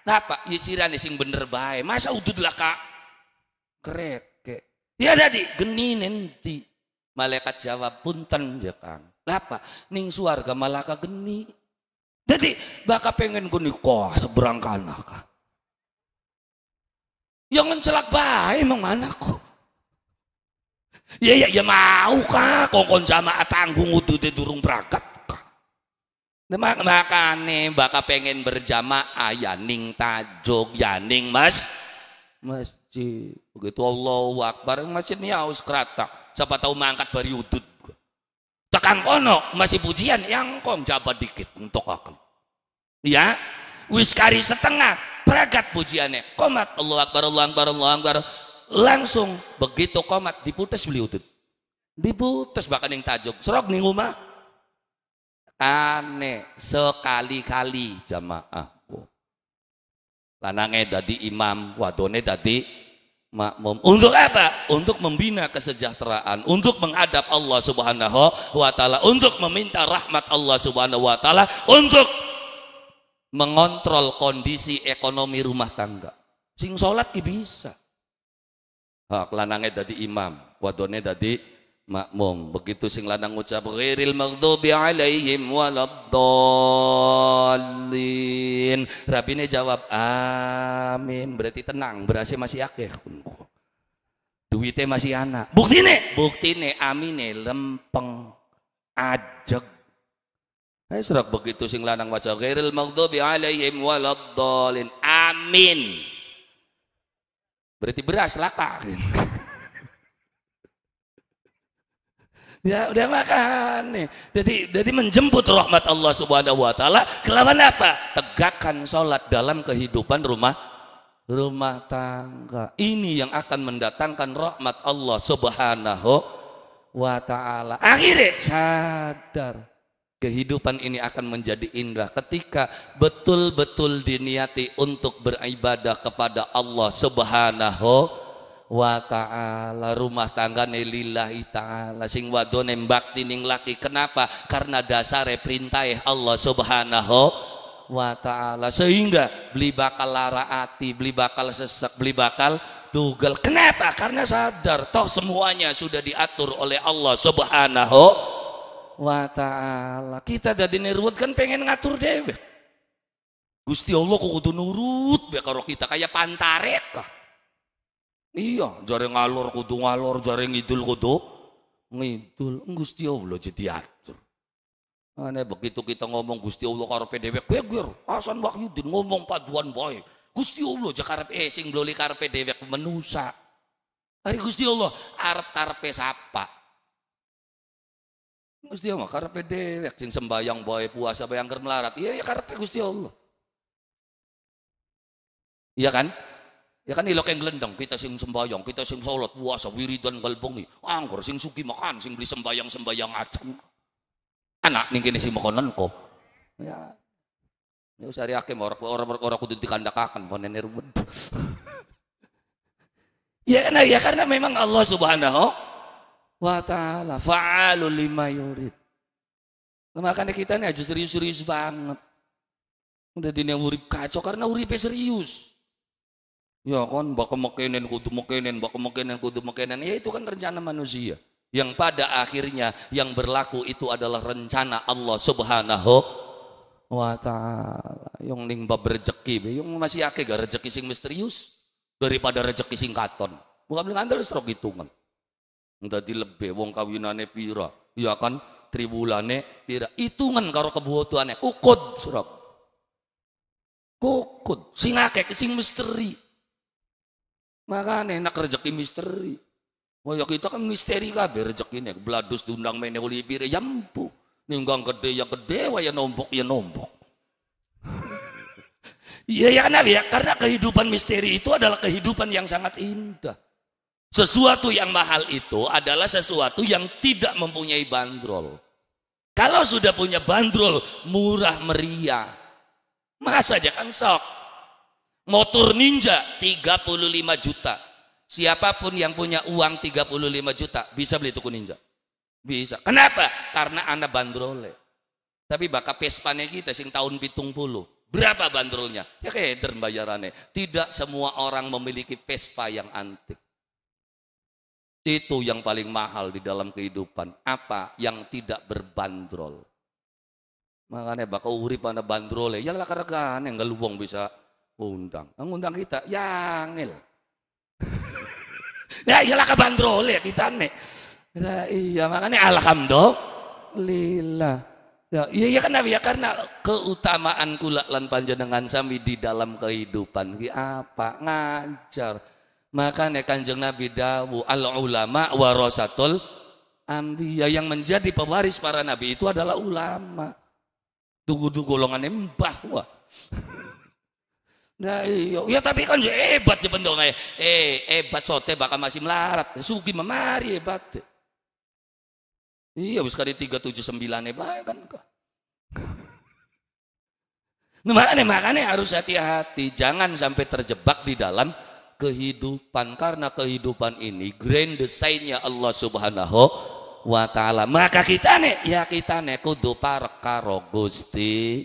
Napa? Ya sirane sing bener bae. Masa udut lah kak kerek. Ya jadi geni nanti. Malaikat jawab punten ya kan. Lapa ning suarga malaka geni. Jadi bakal pengen gue nikah seberang kanak. Yang mencelak ya bayi emang mana ku? Ya ya ya mau kah Kau jamaah tanggung di durung berangkat. Mak makane Bakal pengen berjamaah ya ning tajuk ya ning mas masjid. Begitu Allah Akbar, masjid miaus keratak. Siapa tahu mengangkat bari udut. Tekan kono, masih pujian, yang kong jabat dikit untuk aku. Ya, wis kari setengah, peragat pujiannya. Komat, Allah Akbar, Allah Akbar, Allah Akbar. Langsung begitu komat, diputus beli udut. Diputus bahkan yang tajuk. Serok nih rumah. Aneh, sekali-kali jamaah lanange dadi imam wadone dadi makmum untuk apa untuk membina kesejahteraan untuk menghadap Allah subhanahu wa ta'ala untuk meminta rahmat Allah subhanahu wa ta'ala untuk mengontrol kondisi ekonomi rumah tangga sing sholat bisa Lanangnya lanange dadi imam wadone dadi makmum. Begitu sing lanang ngucap ghairil maghdubi alaihim waladdallin. Rabine jawab amin. Berarti tenang, berasnya masih akeh. Duitnya masih anak. Buktine, buktine amine lempeng ajeg. Hai serak begitu sing lanang waca ghairil maghdubi alaihim waladdallin. Amin. Berarti beras laka. Ya udah makan nih. Jadi jadi menjemput rahmat Allah Subhanahu wa taala kelawan apa? Tegakkan salat dalam kehidupan rumah rumah tangga. Ini yang akan mendatangkan rahmat Allah Subhanahu wa taala. Akhirnya sadar kehidupan ini akan menjadi indah ketika betul-betul diniati untuk beribadah kepada Allah Subhanahu wa wa ta'ala rumah tangga lillahi ta'ala sing wadone bakti ning laki kenapa karena dasare perintah Allah subhanahu wa ta'ala sehingga beli bakal lara ati beli bakal sesek beli bakal dugal kenapa karena sadar toh semuanya sudah diatur oleh Allah subhanahu wa ta'ala kita jadi nirwut kan pengen ngatur dewe Gusti Allah kok kudu nurut be karo kita kayak pantarek lah Iya, jare ngalor kudu ngalor, jare ngidul kudu ngidul. Gusti Allah jadi atur. Ane begitu kita ngomong Gusti Allah karo PDW, geger. Hasan Wahyudin ngomong paduan boy. Gusti Allah jek arep eh sing bloli karepe dhewe menusa. Ari Gusti Allah arep karepe sapa? Gusti Allah karepe dhewe sing sembayang boy puasa bayang melarat. Iya ya karepe Gusti Allah. Iya kan? Ya kan ilok yang gelendang, kita sing sembayang, kita sing sholat, puasa, wiridan, galbongi. Angkor, sing suki makan, sing beli sembayang-sembayang acam. Anak nih kini si makanan kok. Ya. ya ini usah riakim, orang-orang orang kudu dikandakakan, ponen ribut. ya karena, ya karena memang Allah subhanahu wa ta'ala fa'alu lima yurid. Nah, makanya kita nih aja serius-serius banget. Udah yang urip kacau karena uripnya serius. Ya kan, bakal mekenen, kudu mekenen, bakal mekenen, kudu mekenen. Ya itu kan rencana manusia. Yang pada akhirnya yang berlaku itu adalah rencana Allah subhanahu wa ta'ala. Yang ning bab yang masih yakin gak rejeki sing misterius daripada rejeki sing katon. Bukan bilang andal strok hitungan. Dadi lebih wong kawinane pira? Ya kan Tribulane pira? Hitungan karo kebutuhannya. Kukut strok. Kukut. sing akeh sing misteri. Makanya enak rezeki misteri. Oh ya kita kan misteri kabeh rezekine. Beladus diundang mainnya uli pire ya jampu. Ninggang gede ya gede, ya nombok ya nombok. Iya ya kenapa kan, ya? Karena kehidupan misteri itu adalah kehidupan yang sangat indah. Sesuatu yang mahal itu adalah sesuatu yang tidak mempunyai bandrol. Kalau sudah punya bandrol, murah meriah. Masa aja kan sok motor ninja 35 juta siapapun yang punya uang 35 juta bisa beli tuku ninja bisa kenapa karena anda bandrole tapi baka pespanya kita sing tahun pitung puluh berapa bandrolnya ya keder bayarannya tidak semua orang memiliki pespa yang antik itu yang paling mahal di dalam kehidupan apa yang tidak berbandrol makanya bakal urip anda bandrole ya lah karena kan yang bisa ngundang. Ngundang kita, yangil. ya iyalah kebandrol ya kita nih. Ya, iya makanya alhamdulillah. Ya, iya, iya karena ya karena keutamaan kula lan panjenengan sami di dalam kehidupan Ya, apa ngajar. Makanya Kanjeng Nabi Dawu al ulama warasatul ambiya yang menjadi pewaris para nabi itu adalah ulama. Tunggu-tunggu golongannya mbah wah. Nah iya, ya tapi kan ya hebat ya pendong eh, eh hebat sote bakal masih melarat. Ya, sugi memari hebat. Iya wis kali 379 hebat kan. Nah, makanya, makanya harus hati-hati. Jangan sampai terjebak di dalam kehidupan. Karena kehidupan ini grand desainnya Allah subhanahu wa ta'ala. Maka kita nih, ya kita nih kudu parek karo gusti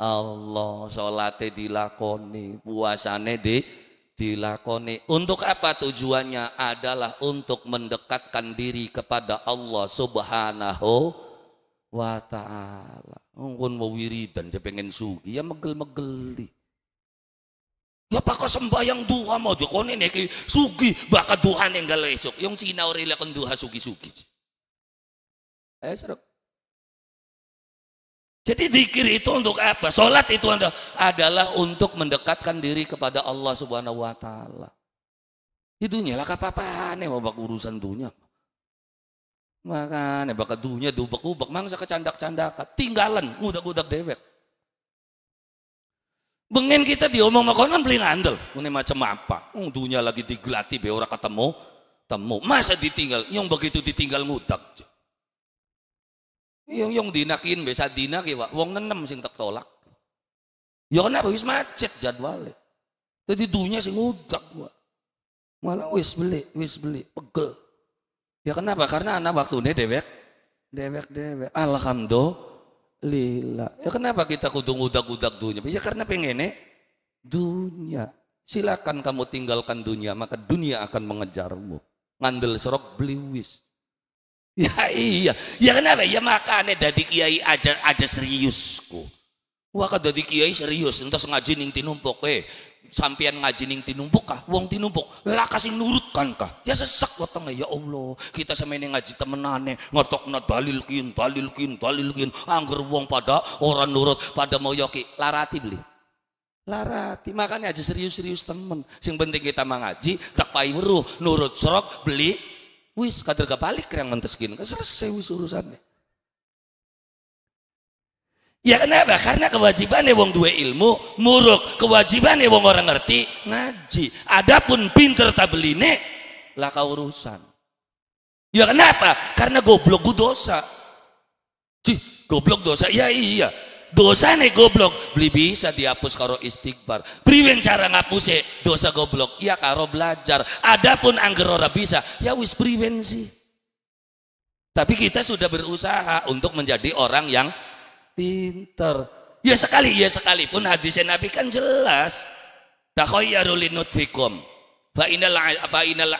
Allah sholatnya dilakoni puasane di dilakoni untuk apa tujuannya adalah untuk mendekatkan diri kepada Allah subhanahu wa ta'ala ngkon mau wiridan dia pengen sugi ya megel-megeli ya pakai sembahyang duha mau jokone neki sugi tuhan duha nenggal esok yang Cina orang lakukan duha sugi-sugi eh serok jadi zikir itu untuk apa? Salat itu adalah untuk mendekatkan diri kepada Allah Subhanahu wa taala. Itu nyala apa-apa aneh babak urusan dunia. Makanya bakal dunia dubek-ubek, mangsa kecandak-candak, tinggalan, ngudak-ngudak dewek. Bengen kita diomong makonan beli ngandel. Ini macam apa? Oh, dunia lagi digelati be orang ketemu, temu. Masa ditinggal? Yang begitu ditinggal ngudak yang yang dinakin biasa dina ki wa. Wong nenem sing tak tolak. Ya kenapa wis macet jadwalnya. Jadi dunia sing udak wa. Malah wis beli, wis beli, pegel. Ya kenapa? Karena anak waktu ini dewek, dewek, dewek. Alhamdulillah. Ya kenapa kita kudu udak-udak dunia? Ya karena pengen dunia. Silakan kamu tinggalkan dunia, maka dunia akan mengejarmu. Ngandel serok beli wis. Ya iya. Ya kenapa? Ya makanya dari kiai aja aja serius ku. Wah kan dari kiai serius, entah ngaji nging tinumpuk eh. Sampian ngaji nging tinumpuk kah? Wong tinumpuk. Lah kasih nurutkan kah? Ya sesek tengah ya Allah. Kita sama ini ngaji temenane nat dalil kian, dalil kian, dalil kian, Angger wong pada orang nurut, pada mau yoki. Larati beli. Larati makanya aja serius-serius temen. Sing penting kita mengaji, tak payu nurut serok, beli Wis kader kebalik yang menteskin. Kan selesai wis urusannya. Ya kenapa? Karena kewajiban ya wong dua ilmu, muruk. Kewajiban ya wong orang ngerti, ngaji. Adapun pinter tabeline, lah kau urusan. Ya kenapa? Karena goblok gue dosa. Cih, goblok dosa. Ya iya iya dosa nih goblok beli bisa dihapus karo istighfar priwin cara ya dosa goblok ya karo belajar adapun anggar ora bisa ya wis priwin sih tapi kita sudah berusaha untuk menjadi orang yang pinter ya sekali ya sekalipun hadisnya Nabi kan jelas takhayyaru linutfikum fa inal fa inal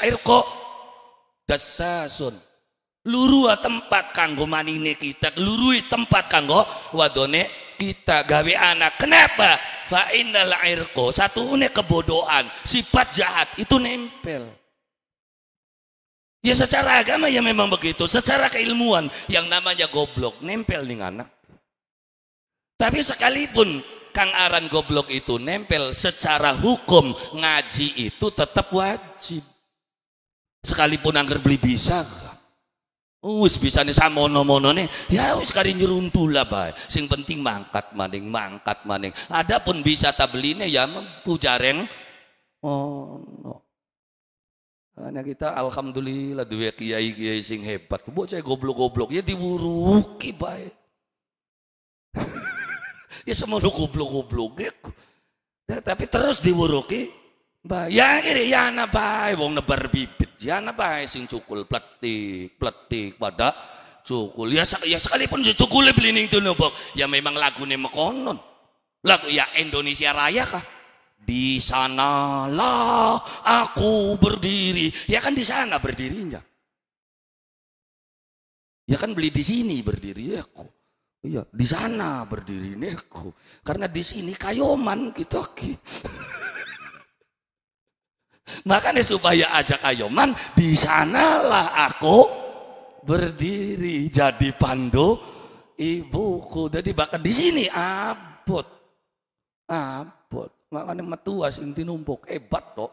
lurua tempat kanggo manine kita lurui tempat kanggo wadone kita gawe anak kenapa fa innal irqo satu une kebodohan sifat jahat itu nempel ya secara agama ya memang begitu secara keilmuan yang namanya goblok nempel nih anak tapi sekalipun Kang Aran goblok itu nempel secara hukum ngaji itu tetap wajib sekalipun angger beli bisa Wis bisa nih samono-mono nih, ya wis kari nyeruntuh lah bay. Sing penting mangkat maning, mangkat maning. Adapun bisa tabeline ya jareng, Oh, no. Nah kita alhamdulillah dua kiai kiai sing hebat. Bu saya goblok-goblok ya diwuruki bay. ya semua goblok-goblok ya. Tapi terus diwuruki. bay. Ya ini ya napa? wong nebar bibit ujian apa ya, sing cukul pletik pletik pada cukul ya, ya sekalipun cukul ya beli ning nubok. ya memang lagu nih mekonon lagu ya Indonesia Raya kah di lah aku berdiri ya kan di sana berdirinya ya kan beli di sini berdiri ya aku. Iya, di sana berdiri aku. Ya Karena di sini kayoman kita. Gitu. Makanya supaya ajak ayoman, di sanalah aku berdiri jadi pandu ibuku. Jadi bahkan di sini abot. Abot. Makanya metua inti numpuk. Hebat kok.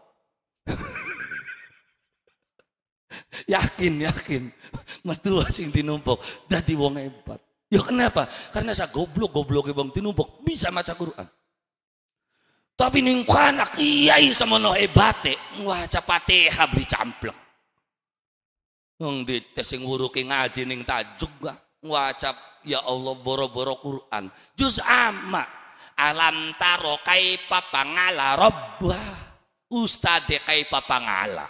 yakin, yakin. Metua sing tinumpuk. Jadi wong hebat. Ya kenapa? Karena saya goblok, goblok bang tinumpuk. Bisa maca Quran tapi ning kana kiai semono hebate wah capate habli campleng wong di tesing wuruke ngaji ning tajuk lah wacap ya Allah boro-boro Quran juz amma alam taro Papa papangala robba ustade Papa pangala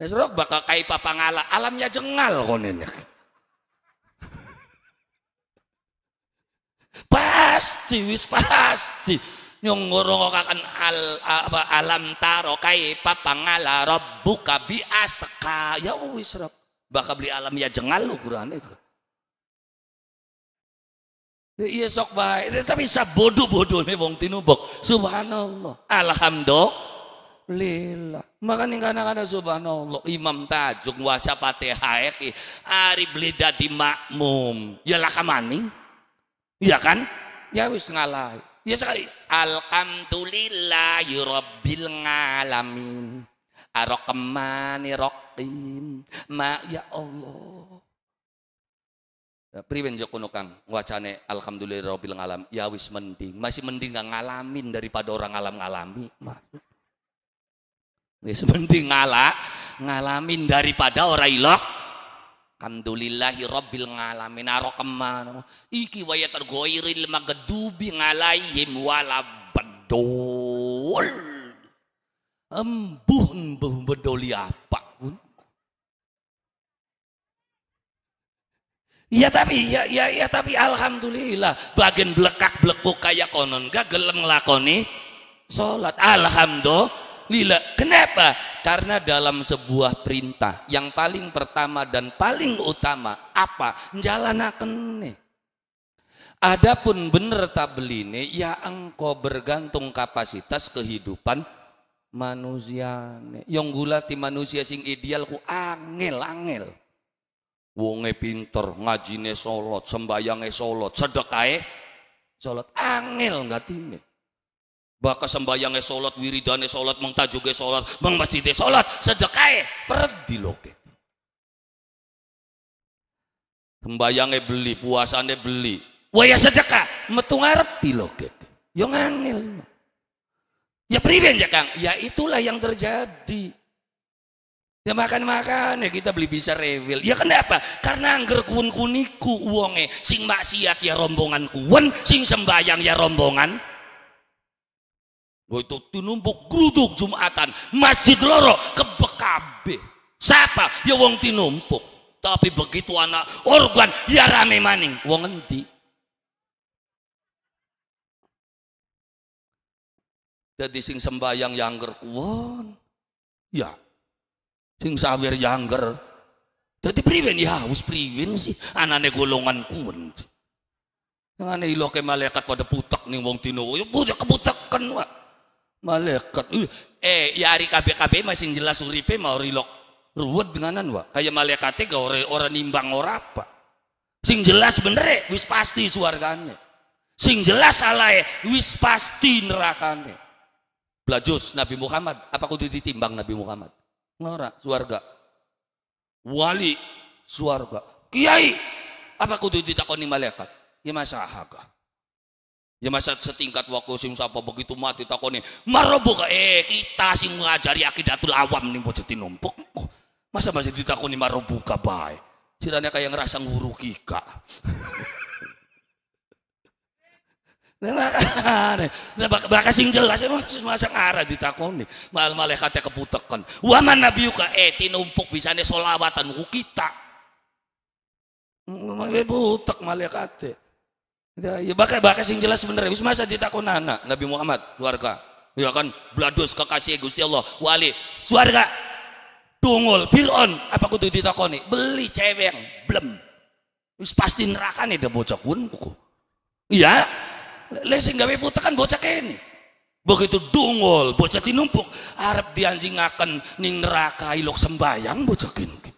Esrok ya, bakal Papa papangala alamnya jengal konenek pasti wis pasti kan al, al, alam taro papangala pangala rabbuka bi asqa ya wis rob baka beli alam ya jengal lo Quran itu iya sok baik tapi sabodoh bodoh nih wong tinubok subhanallah alhamdulillah makanya kadang-kadang subhanallah imam tajuk waca haek hari beli jadi makmum ya lah maning ya kan ya wis ngalah Ya sekali. Alhamdulillahi rabbil alamin. Arrahmanirrahim. Ma ya Allah. Ya, Priwen joko Kang, wacane alhamdulillah rabbil alam ya wis mending masih mending ngalamin daripada orang alam ngalami wis mending ngala ngalamin daripada orang ilok Alhamdulillahi rabbil ngalamin arokaman. Iki wayatar goiril magadubi ngalaihim walabadol. Embuh embuh bedoli apa pun. ya tapi ya ya ya tapi alhamdulillah bagian belekak belekuk kayak konon gak gelem ngelakoni salat alhamdulillah lila. Kenapa? Karena dalam sebuah perintah yang paling pertama dan paling utama apa? Jalanakan nih. Adapun bener tabline ya engkau bergantung kapasitas kehidupan manusia. Yang gulati manusia sing ideal ku angel angel. Wonge pinter, ngajine solot, sembayange solot, sedekae solot, angel nggak tine. Bakas sembayangnya sholat, wiridane sholat, mengtajuge sholat, mengmasjidnya sholat, sedekai, di loket. Sembayangnya beli, puasannya beli. Waya sedekah, metu ngarep diloket. Ya ngangil. Ya priben ya Kang? Ya itulah yang terjadi. Ya makan-makan ya kita beli bisa rewel. Ya kenapa? Karena angger kun kuniku uonge sing maksiat ya rombongan kuwen, sing sembayang ya rombongan itu tinumbuk guduk Jumatan, masjid loro kebekabe. Siapa? Ya wong tinumpuk. Tapi begitu anak organ ya rame maning, wong enti. Jadi sing sembayang yangger won Ya. Sing sawer yangger. Jadi priwen ya harus priwen sih anane golongan kuwon. Yang aneh iloke malaikat pada putak nih wong tino, ya putak kan wak malaikat uh, eh ya hari KBKB masih jelas uripe mau rilok ruwet denganan wa kayak malaikatnya gak orang orang nimbang orang apa sing jelas bener eh, wis pasti suargane sing jelas salah wis pasti nerakane belajus Nabi Muhammad apa kudu ditimbang Nabi Muhammad ngora suarga wali suarga kiai apa kudu ditakoni malaikat ya masa haga Ya masa setingkat waktu sing sapa begitu mati takone, "Marobo eh kita sing ngajari akidatul awam ning Bojeti numpuk." Oh, masa masih ditakoni marobo ka bae. Sirane kaya ngerasa nguru kika. Nah, bakal sing jelas maksud eh, masa ngarah ditakoni. Mal malaikatnya keputekan. Waman nabiyuka eh tinumpuk bisane solawatan ku kita. Mangke eh, butek malaikatnya. E. Ya, ya, bakal bakal sing jelas bener. Wis masa ditakon anak Nabi Muhammad keluarga. Ya kan bladus kekasih Gusti Allah wali suarga tungul Fir'aun apa kudu ditakoni beli cewek belum wis pasti neraka nih dah bocah pun iya le sing gawe putekan bocah kene begitu dungul bocah tinumpuk arep dianjingaken ning neraka ilok sembayang bocah kene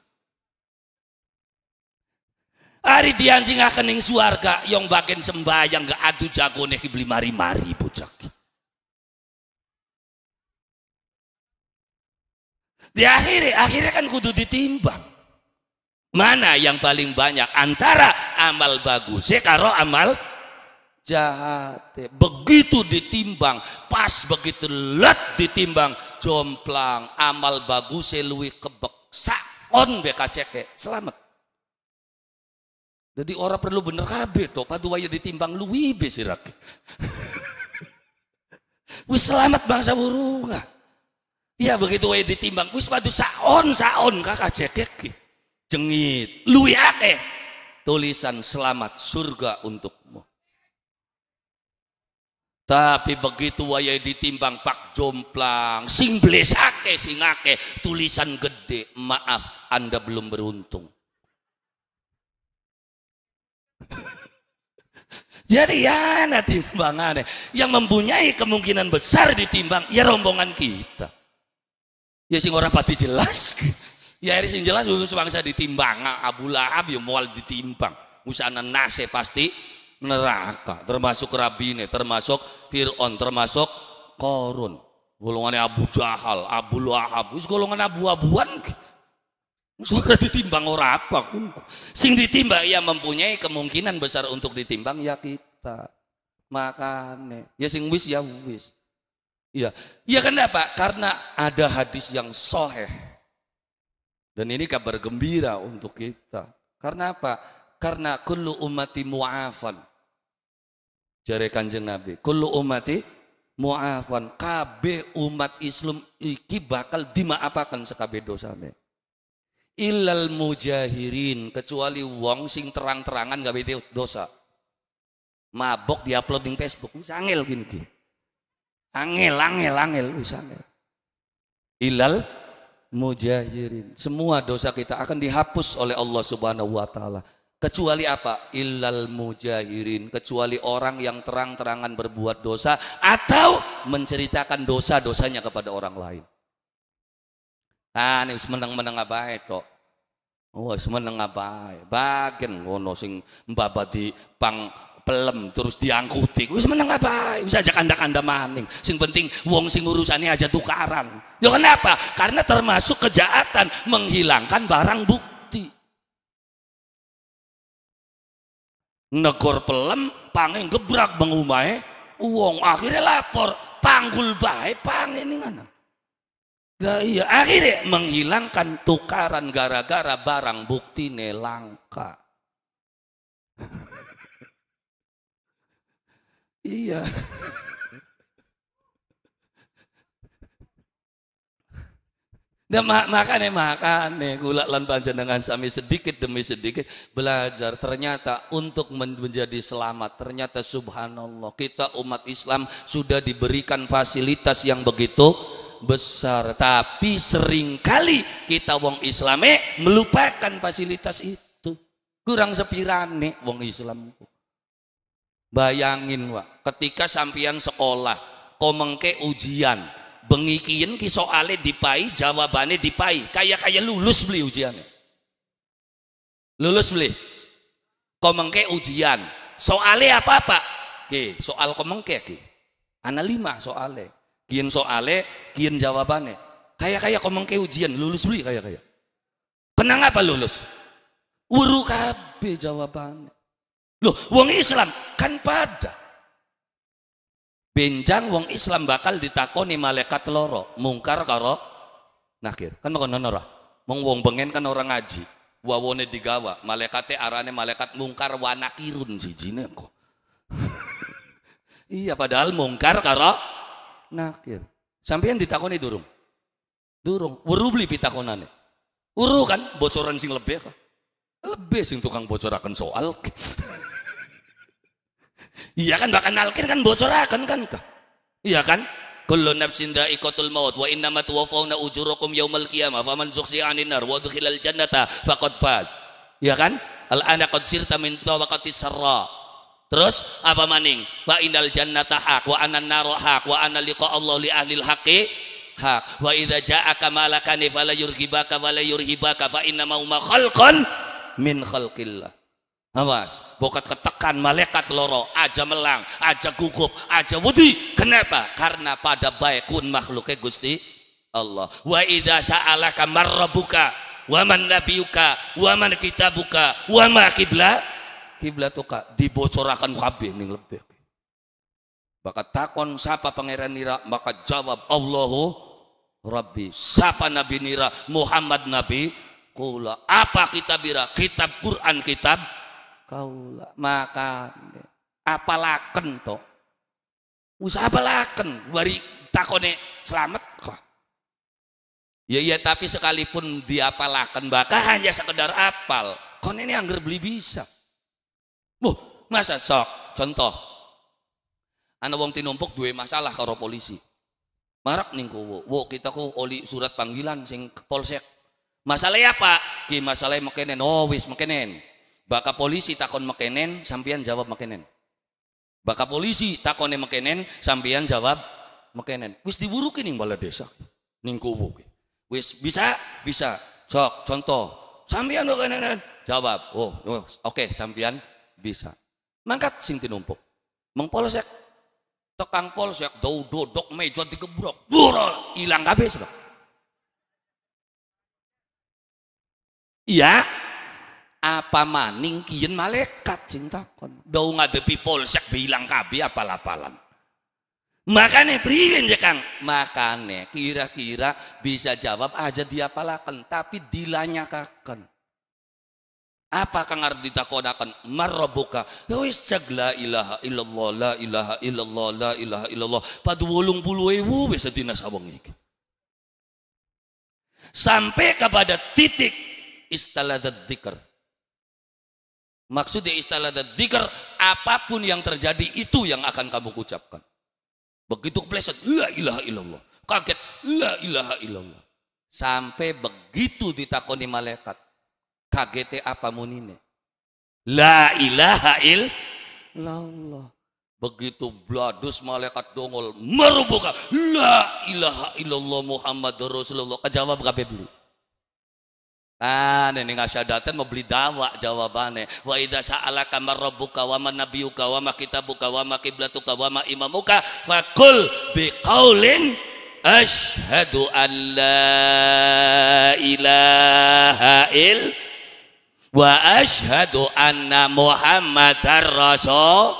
Ari dianjing kening suarga yang bagian sembahyang gak adu jago nih beli mari-mari bocah Di akhirnya, akhirnya kan kudu ditimbang. Mana yang paling banyak antara amal bagus ya karo amal jahat. Begitu ditimbang, pas begitu let ditimbang, jomplang amal bagus ya luwi kebek sakon bekacek, selamat. Jadi orang perlu bener kabeh to, padu waya ditimbang luwi be sirak. wis selamat bangsa burung. Iya begitu waya ditimbang, wis padu saon saon kakak jekek. Jengit, luwi akeh. Tulisan selamat surga untukmu. Tapi begitu waya ditimbang pak jomplang, sing blesake sing ake, tulisan gede, maaf Anda belum beruntung. Jadi ya nanti timbangan ya. yang mempunyai kemungkinan besar ditimbang ya rombongan kita. Ya sing ora pati jelas. Ya hari sing jelas urus bangsa ditimbang Abu Lahab ya mual ditimbang. Usana nase pasti neraka termasuk rabine termasuk Fir'aun termasuk Korun golongannya Abu Jahal Abu Lahab golongan abu-abuan Suara ditimbang orang apa. Sing ditimbang ya mempunyai kemungkinan besar untuk ditimbang ya kita. Makane ya sing wis ya wis. ya. Ya kenapa? Karena ada hadis yang soheh. Dan ini kabar gembira untuk kita. Karena apa? Karena kullu umati mu'afan. Jare kanjeng Nabi. Kullu umati mu'afan. KB umat Islam iki bakal dimaafkan sekabe dosanya. Ilal mujahirin kecuali wong sing terang-terangan gak beda dosa. Mabok diupload di Facebook, wis angel gini ki. Angel, angel, angel, wis angel. Ilal mujahirin. Semua dosa kita akan dihapus oleh Allah Subhanahu wa taala. Kecuali apa? Ilal mujahirin. Kecuali orang yang terang-terangan berbuat dosa atau menceritakan dosa-dosanya kepada orang lain. Nah, ini semenang meneng apa itu? Oh, meneng apa? Bagian ngono sing mbabadi pang pelem terus diangkuti. Wis meneng apa? Wis aja kanda-kanda maning. Sing penting wong sing urusannya aja tukaran. Ya kenapa? Karena termasuk kejahatan menghilangkan barang bukti. Negor pelem pangeng gebrak mengumai, wong akhirnya lapor panggul ini mana? Nah, iya, akhirnya menghilangkan tukaran gara-gara barang bukti nelangka. iya. Nah, mak makane makane gula lan panjenengan sami sedikit demi sedikit belajar ternyata untuk menjadi selamat ternyata subhanallah kita umat Islam sudah diberikan fasilitas yang begitu besar tapi seringkali kita wong islame melupakan fasilitas itu kurang sepirane wong islam bayangin Wak ketika sampian sekolah komengke ujian bengikin ki soale dipai jawabannya dipai kaya kaya lulus beli ujiannya lulus beli komengke ujian soale apa pak? Oke, soal komengke ki ana lima soalnya kian soale kian jawabannya kayak kayak kau ke ujian lulus beli kayak kayak kenang apa lulus uru kabe jawabannya lu wong Islam kan pada benjang wong Islam bakal ditakoni malaikat loro mungkar karo nakir kan kono nonora? mong wong bengen kan orang ngaji wawone digawa malaikat te arane malaikat mungkar wanakirun si kok iya padahal mungkar karo sampai Sampeyan ditakoni durung? Durung. Weruh beli pitakonane. uru kan bocoran sing lebih kok. Lebih sing tukang bocorakan soal. iya kan bahkan nalkir kan bocorakan kan. Iya kan? Kullu nafsin dha'iqatul maut wa innama tuwaffawna ujurukum yaumal qiyamah faman zuksi anin nar wa dukhilal jannata faqad faz. Iya kan? Al ana qad sirta min tawakati sarra Terus apa maning? Wa inal jannata haq wa anan naru haq wa anna liqa Allah li ahlil haqqi haq wa idza ja'aka malakani fala yurhibaka wala yurhibaka fa inna ma huma khalqan min khalqillah. Awas, nah, bokat ketekan malaikat loro, aja melang, aja gugup, aja wudi. Kenapa? Karena pada baik kun makhluknya Gusti Allah. Wa idza sa'alaka marrabuka wa man nabiyuka wa man kitabuka wa ma kiblah kiblatuka dibocorakan kabeh ning lebih maka takon siapa pangeran nira maka jawab Allahu Rabbi Siapa nabi nira Muhammad nabi kula apa kitab bira kitab Quran kitab kaula maka apalaken to usah apalaken bari takone selamat kok Ya iya tapi sekalipun diapalaken bahkan hanya sekedar apal. Kon ini angger beli bisa. Wah, masa sok? Contoh. Ana wong tinumpuk duwe masalah karo polisi. Marak ning kowe. Wo kita ku oli surat panggilan sing polsek. Masalahnya apa? Ki masalah mekenen. Oh wis mekenen. Baka polisi takon mekenen, sampean jawab mekenen. Baka polisi takone mekenen, sampean jawab mekenen. Wis diburu ning bala desa. Ning kowe Wis bisa? Bisa. Sok, contoh. Sampean mekenen. Jawab. Oh, oh oke, okay, sampean bisa. Mangkat sing tinumpuk. Mengpolsek. polsek. Tekang polsek dau dodok meja digebrok. Burol hilang kabeh sudah. Iya. Apa maning kian malaikat sing takon. Dau ngadepi polsek bilang kabeh apal-apalan. Makanya priwin ya Kang? Makanya kira-kira bisa jawab aja dia palakan. tapi dilanyakakan. Apa kang arep ditakonaken? marabuka Ya wis jag la ilaha illallah la ilaha illallah la ilaha illallah. Padu ewu wis dina sawang iki. Sampai kepada titik istilah dzikir Maksudnya istilah dzikir apapun yang terjadi itu yang akan kamu ucapkan. Begitu kepleset, la ilaha illallah. Kaget, la ilaha illallah. Sampai begitu ditakoni malaikat kaget apa munine. La ilaha illallah. Begitu bladus malaikat dongol merubuka. La ilaha illallah Muhammad Rasulullah. Kejawab kabeh dulu. Ah, ini mau beli dawa jawabannya. Wa idza sa'alaka marabbuka wa man nabiyuka wa ma kitabuka wa ma qiblatuka wa ma imamuka faqul biqaulin asyhadu an la ilaha illallah wa ashadu anna muhammadar rasul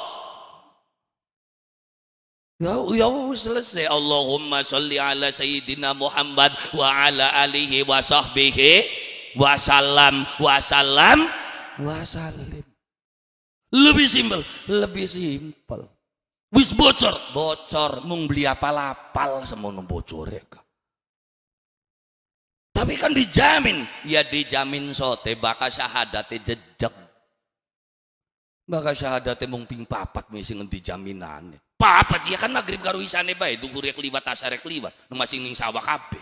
nah, Ya, selesai Allahumma salli ala sayyidina Muhammad wa ala alihi wa sahbihi wa salam wa salam wa salim lebih simpel lebih simpel wis bocor bocor mung beli apa lapal semua bocor ya tapi kan dijamin ya dijamin sote bakal syahadat, jejak bakal syahadat, mung ping papat mesti ngendi jaminannya. papat ya kan maghrib karo isane bae duhur rek liwat asar rek liwat masih ning sawah kabeh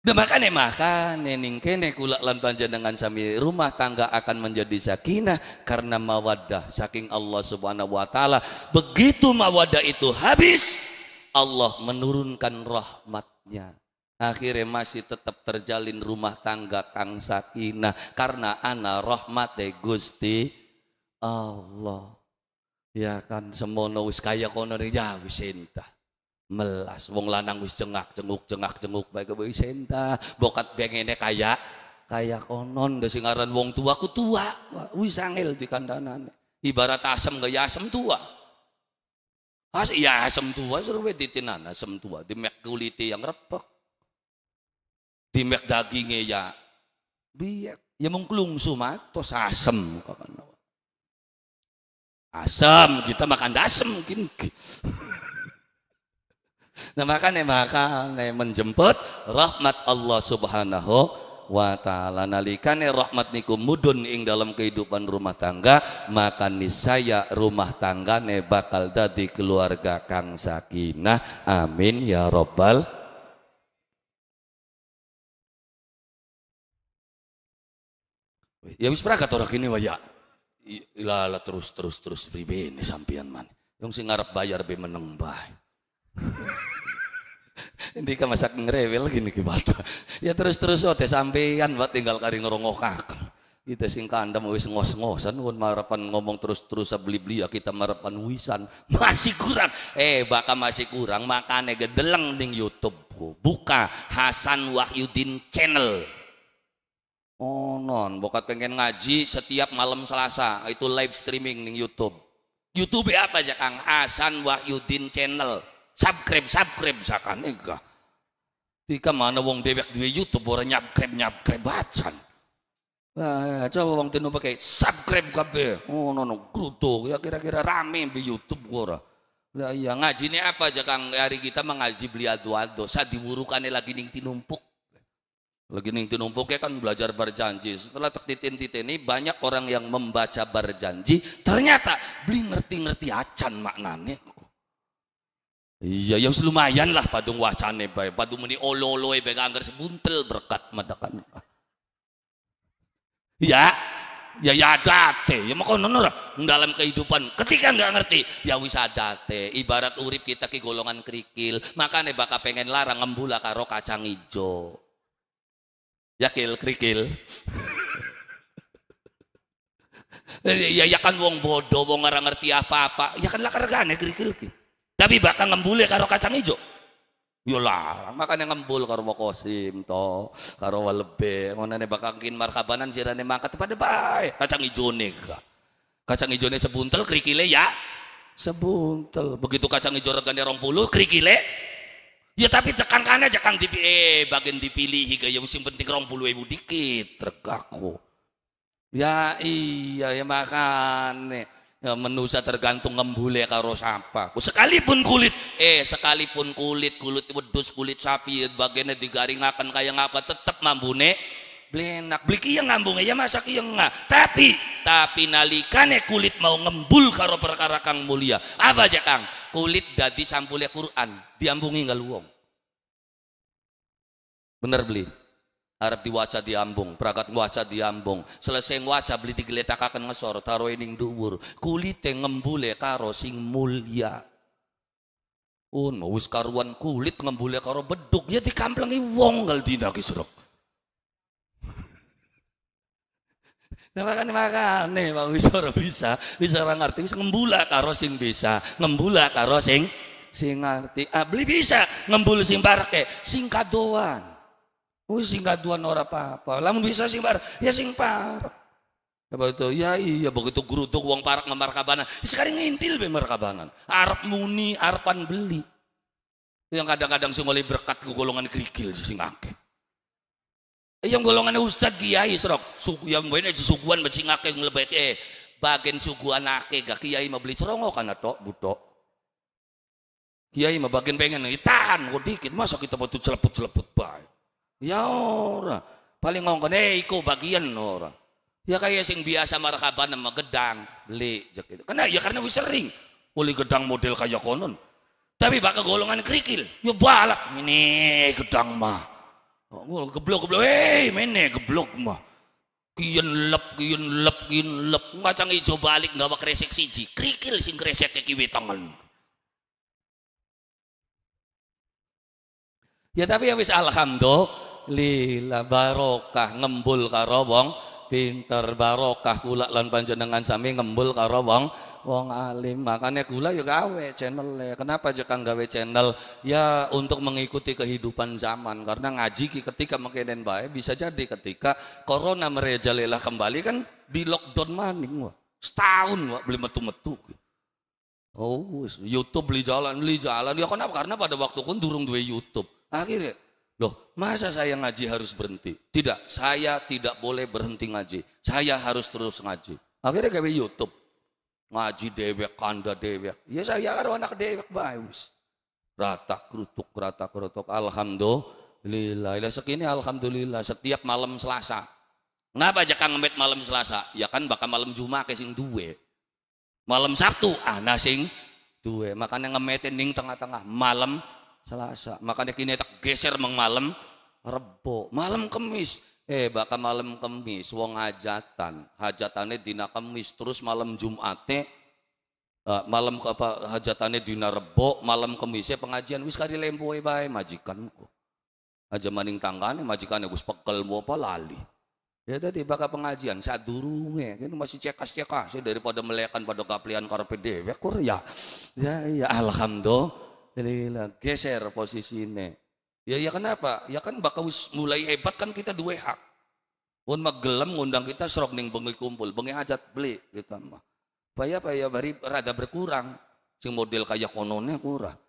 Nah, makanya maka nening kene kula lan panjenengan sami rumah tangga akan menjadi sakinah karena mawaddah saking Allah Subhanahu wa taala. Begitu mawaddah itu habis, Allah menurunkan rahmatnya. Akhirnya masih tetap terjalin rumah tangga kang Sakina karena ana rahmate Gusti Allah. Ya kan semono wis kaya kono ning ya wis Melas wong lanang wis cengak cenguk cengak cenguk baik wis sentah. Bokat bengene kaya kaya konon dasi ngaran wong tuaku tua. Wis angel dikandanane. Ibarat asem ya asem tua. As iya asam tua suruh wedi tinan asam nah, tua di mek kulite yang repek. Di mek dagingnya ya biak. Ya mung klungsu matos asem kapan. Asam kita makan dasem mungkin. Nah makan, nih makan, nih menjemput rahmat Allah Subhanahu wa taala nalikane rahmat niku mudun ing dalam kehidupan rumah tangga maka niscaya rumah tanggane bakal dadi keluarga kang sakinah amin ya robbal ya wis prakat orang kini waya ilala terus terus terus pribene sampian man yang sing ngarep bayar be meneng bah Ini kan masak ngerewel gini gimana. Ya terus-terus tes oh, sampeyan buat tinggal kari ngerongokak. Kita sing kandam wis ngos-ngosan pun marapan ngomong terus-terus beli-beli ya kita marapan wisan. Masih kurang. Eh bakal masih kurang makanya gedeleng di YouTube. Buka Hasan Wahyudin channel. Oh non, bokat pengen ngaji setiap malam Selasa itu live streaming ning YouTube. YouTube apa aja Kang? Hasan Wahyudin channel subscribe subscribe sakan enggak Tika mana wong dewek di YouTube orang nyabkrep nyabkrep bacan. Nah, coba wong tenu pakai subscribe kabe, Oh no no grutuk ya kira-kira rame di YouTube ora. Lah iya ngajine apa aja Kang hari kita mengaji beli adu-adu sa diwurukane lagi ning tinumpuk. Lagi ning ya kan belajar berjanji. Setelah titin ini banyak orang yang membaca berjanji ternyata beli ngerti-ngerti acan maknanya. Iya, yang lumayan lah padung wacane bae. Padung muni ololoe bae anggar sebuntel berkat madakan. Ya, ya ya adate. Ya maka nono dalam kehidupan ketika nggak ngerti ya wis adate. Ibarat urip kita ke golongan kerikil, makane bakal pengen larang ngembula karo kacang ijo. Ya, kil kerikil. ya, ya kan wong bodoh, wong nggak ngerti apa-apa. Ya kan lah kergane kerikil ki. Tapi bakal ngembule karo kacang hijau. Yolah, ya makan yang ngembul karo wakosim to, karo walebe, nanya bakal kin markabanan sirane mangkat pada bae, kacang nih kak, Kacang hijau nih sebuntel kerikile ya sebuntel. Begitu kacang hijau regane 20 kerikile Ya tapi cekang kana aja kang dipi eh bagian dipilih ke ya, yang sing penting rong puluh ribu dikit tergaku. Ya iya ya makane. Ya, menusa tergantung ngembule karo sapa. Sekalipun kulit, eh sekalipun kulit, kulit wedus, kulit sapi, bagiannya digaringakan kayak ngapa tetap mambune blenak. Beli yang ngambung ya masak yang nga. Tapi tapi nalikane kulit mau ngembul karo perkara kang mulia. Apa aja kang? Kulit dadi sampulnya Quran diambungi nggak Bener beli. Arab diwaca diambung, perangkat ngwaca diambung. Selesai ngwaca beli akan ngesor, taro ning dhuwur. Kulite ngembule karo sing mulia Un, wis karuan kulit ngembule karo beduk, ya dikamplengi wong ngal dina kisrok. Nah, makan makan nih wis ora bisa, wis orang ngerti, wis ngembula karo sing bisa, ngembula karo sing sing ngerti. Ah, beli bisa ngembul sing parke, sing kadoan. Wih sing gaduan ora apa-apa. Lamun bisa sing bar, ya sing par. Apa itu? Ya iya begitu gerutuk uang parak kabanan. Ya Sekarang ngintil be kabanan. Arab muni, arepan beli. Yang kadang-kadang sing oleh berkat ke golongan kerikil sing akeh. Ya, yang golongan ustad kiai serok. Suku yang bener suguhan masih ngake ngelebet eh. Bagian suguhan ake gak kiai mau beli oh karena tok butok. Kiai mau bagian pengen eh, tahan gue dikit masa kita butuh celeput celeput baik. Ya ora. Paling ngongkon, eh iku bagian ora. Ya kayak sing biasa marhaban sama gedang, beli itu Kena ya karena wis sering oleh gedang model kayak konon. Tapi bakal golongan kerikil, yo ya balak ini gedang mah. Oh, geblok geblok, eh mene geblok mah. Kian lep, kian lep, kian lep. Ngacang hijau balik nggak bak resek siji. Kerikil sing resek ke kiwi tangan. Ya tapi ya wis alhamdulillah lila barokah ngembul karo wong pinter barokah gula lan panjenengan sami ngembul karo wong wong alim makanya gula ya gawe channel ya. kenapa aja gawe channel ya untuk mengikuti kehidupan zaman karena ngaji ketika mengkenen baik bisa jadi ketika corona merajalela kembali kan di lockdown maning wah setahun wah beli metu-metu oh YouTube beli jalan beli jalan ya kenapa karena pada waktu pun durung duwe YouTube akhirnya Loh, masa saya ngaji harus berhenti? Tidak, saya tidak boleh berhenti ngaji. Saya harus terus ngaji. Akhirnya gawe YouTube. Ngaji dewek, kanda dewek. Ya saya karo anak dewek bagus. Rata kerutuk, rata kerutuk. Alhamdulillah. Ya sekini alhamdulillah. Setiap malam Selasa. Kenapa aja Kang Ngemet malam Selasa? Ya kan bakal malam Jumat ke sing duwe. Malam Sabtu ah sing duwe. Makanya ngemetin ning tengah-tengah malam Selasa. Makanya kini tak geser meng Rebo, malam Kemis. Eh bakal malam Kemis wong hajatan. Hajatannya dina Kemis terus malam Jum'atnya, uh, eh. ah, malam ke apa hajatannya dina Rebo, malam Kemisnya pengajian wis kali lempoe bae majikanku. Aja maning tanggane majikannya gus pegel mau apa lali. Ya tadi bakal pengajian saat durungnya, kan masih cekas cekas ya, daripada melekan pada kaplian karpe dewek kur ya. Ya, ya alhamdulillah Geser posisinya. Ya ya kenapa? Ya kan bakal mulai hebat kan kita dua hak. Pun magelam ngundang kita serok ning bengi kumpul, bengi hajat beli kita gitu. mah. Paya paya bari rada berkurang. si model kayak kononnya kurang.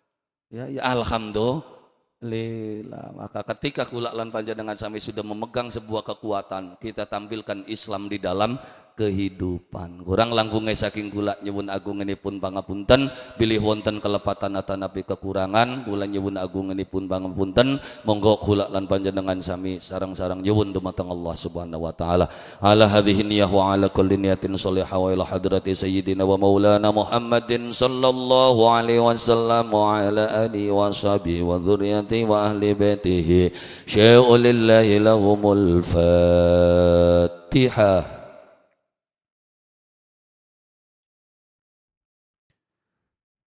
Ya ya alhamdulillah. Maka ketika kula lan dengan sampai sudah memegang sebuah kekuatan, kita tampilkan Islam di dalam kehidupan kurang langkunge saking gula nyebun agung ini pun pangapunten pilih wonten kelepatan atau napi kekurangan gula nyebun agung ini pun pangapunten monggo kula lan panjenengan sami sarang-sarang nyebun dumateng Allah subhanahu wa ta'ala ala hadihin niyah wa ala kulli niyatin soliha wa ila hadrati sayyidina wa maulana muhammadin sallallahu alaihi wasallam wa ala alihi wa sahbihi wa dhuriyati wa ahli baitihi syai'u lillahi lahumul fatihah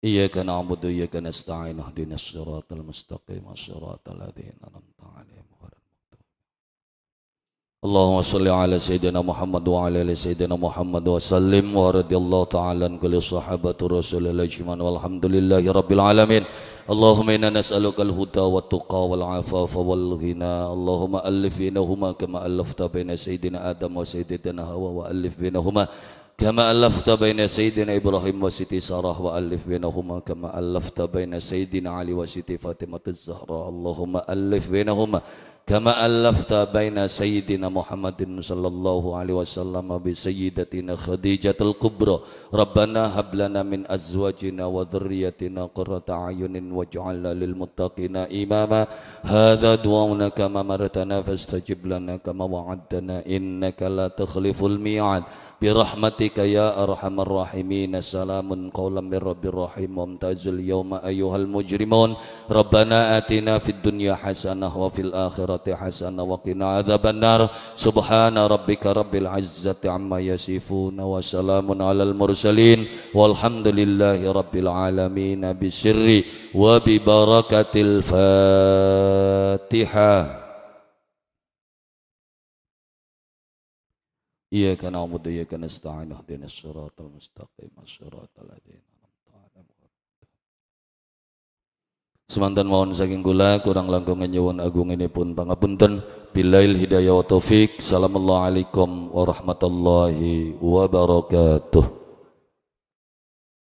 إياك نعبد وإياك نستعين اهدنا الصراط المستقيم صراط الذين أنعمت عليهم غير المغضوب اللهم صل على سيدنا محمد وعلى آل سيدنا محمد وسلم ورضي الله تعالى عن كل صحابة رسول الله أجمعين والحمد لله رب العالمين اللهم إنا نسألك الهدى والتقى والعفاف والغنى اللهم ألف بينهما كما ألفت بين سيدنا آدم وسيدنا هوى وألف بينهما كما ألفت بين سيدنا إبراهيم وسيدي سارة وألف بينهما كما ألفت بين سيدنا علي وسيدي فاطمة الزهراء اللهم ألف بينهما كما ألفت بين سيدنا محمد صلى الله عليه وسلم بسيدتنا خديجة الكبرى ربنا هب لنا من أزواجنا وذريتنا قرة أعين واجعلنا للمتقين إماما هذا دعونا كما مرتنا فاستجب لنا كما وعدتنا إنك لا تخلف الميعاد برحمتك يا أرحم الراحمين سلام قولا من رب الرحيم وامتاز اليوم أيها المجرمون ربنا آتنا في الدنيا حسنة وفي الآخرة حسنة وقنا عذاب النار سبحان ربك رب العزة عما يصفون وسلام على المرسلين والحمد لله رب العالمين بسر وببركة الفاتحة إياك نعبد وإياك نستعين اهدنا الصراط المستقيم الصراط الذين أنعمت عليهم Semantan mohon saking kula kurang langkung nyuwun agung ini pun pangapunten bilail hidayah wa taufik. Assalamualaikum warahmatullahi wabarakatuh.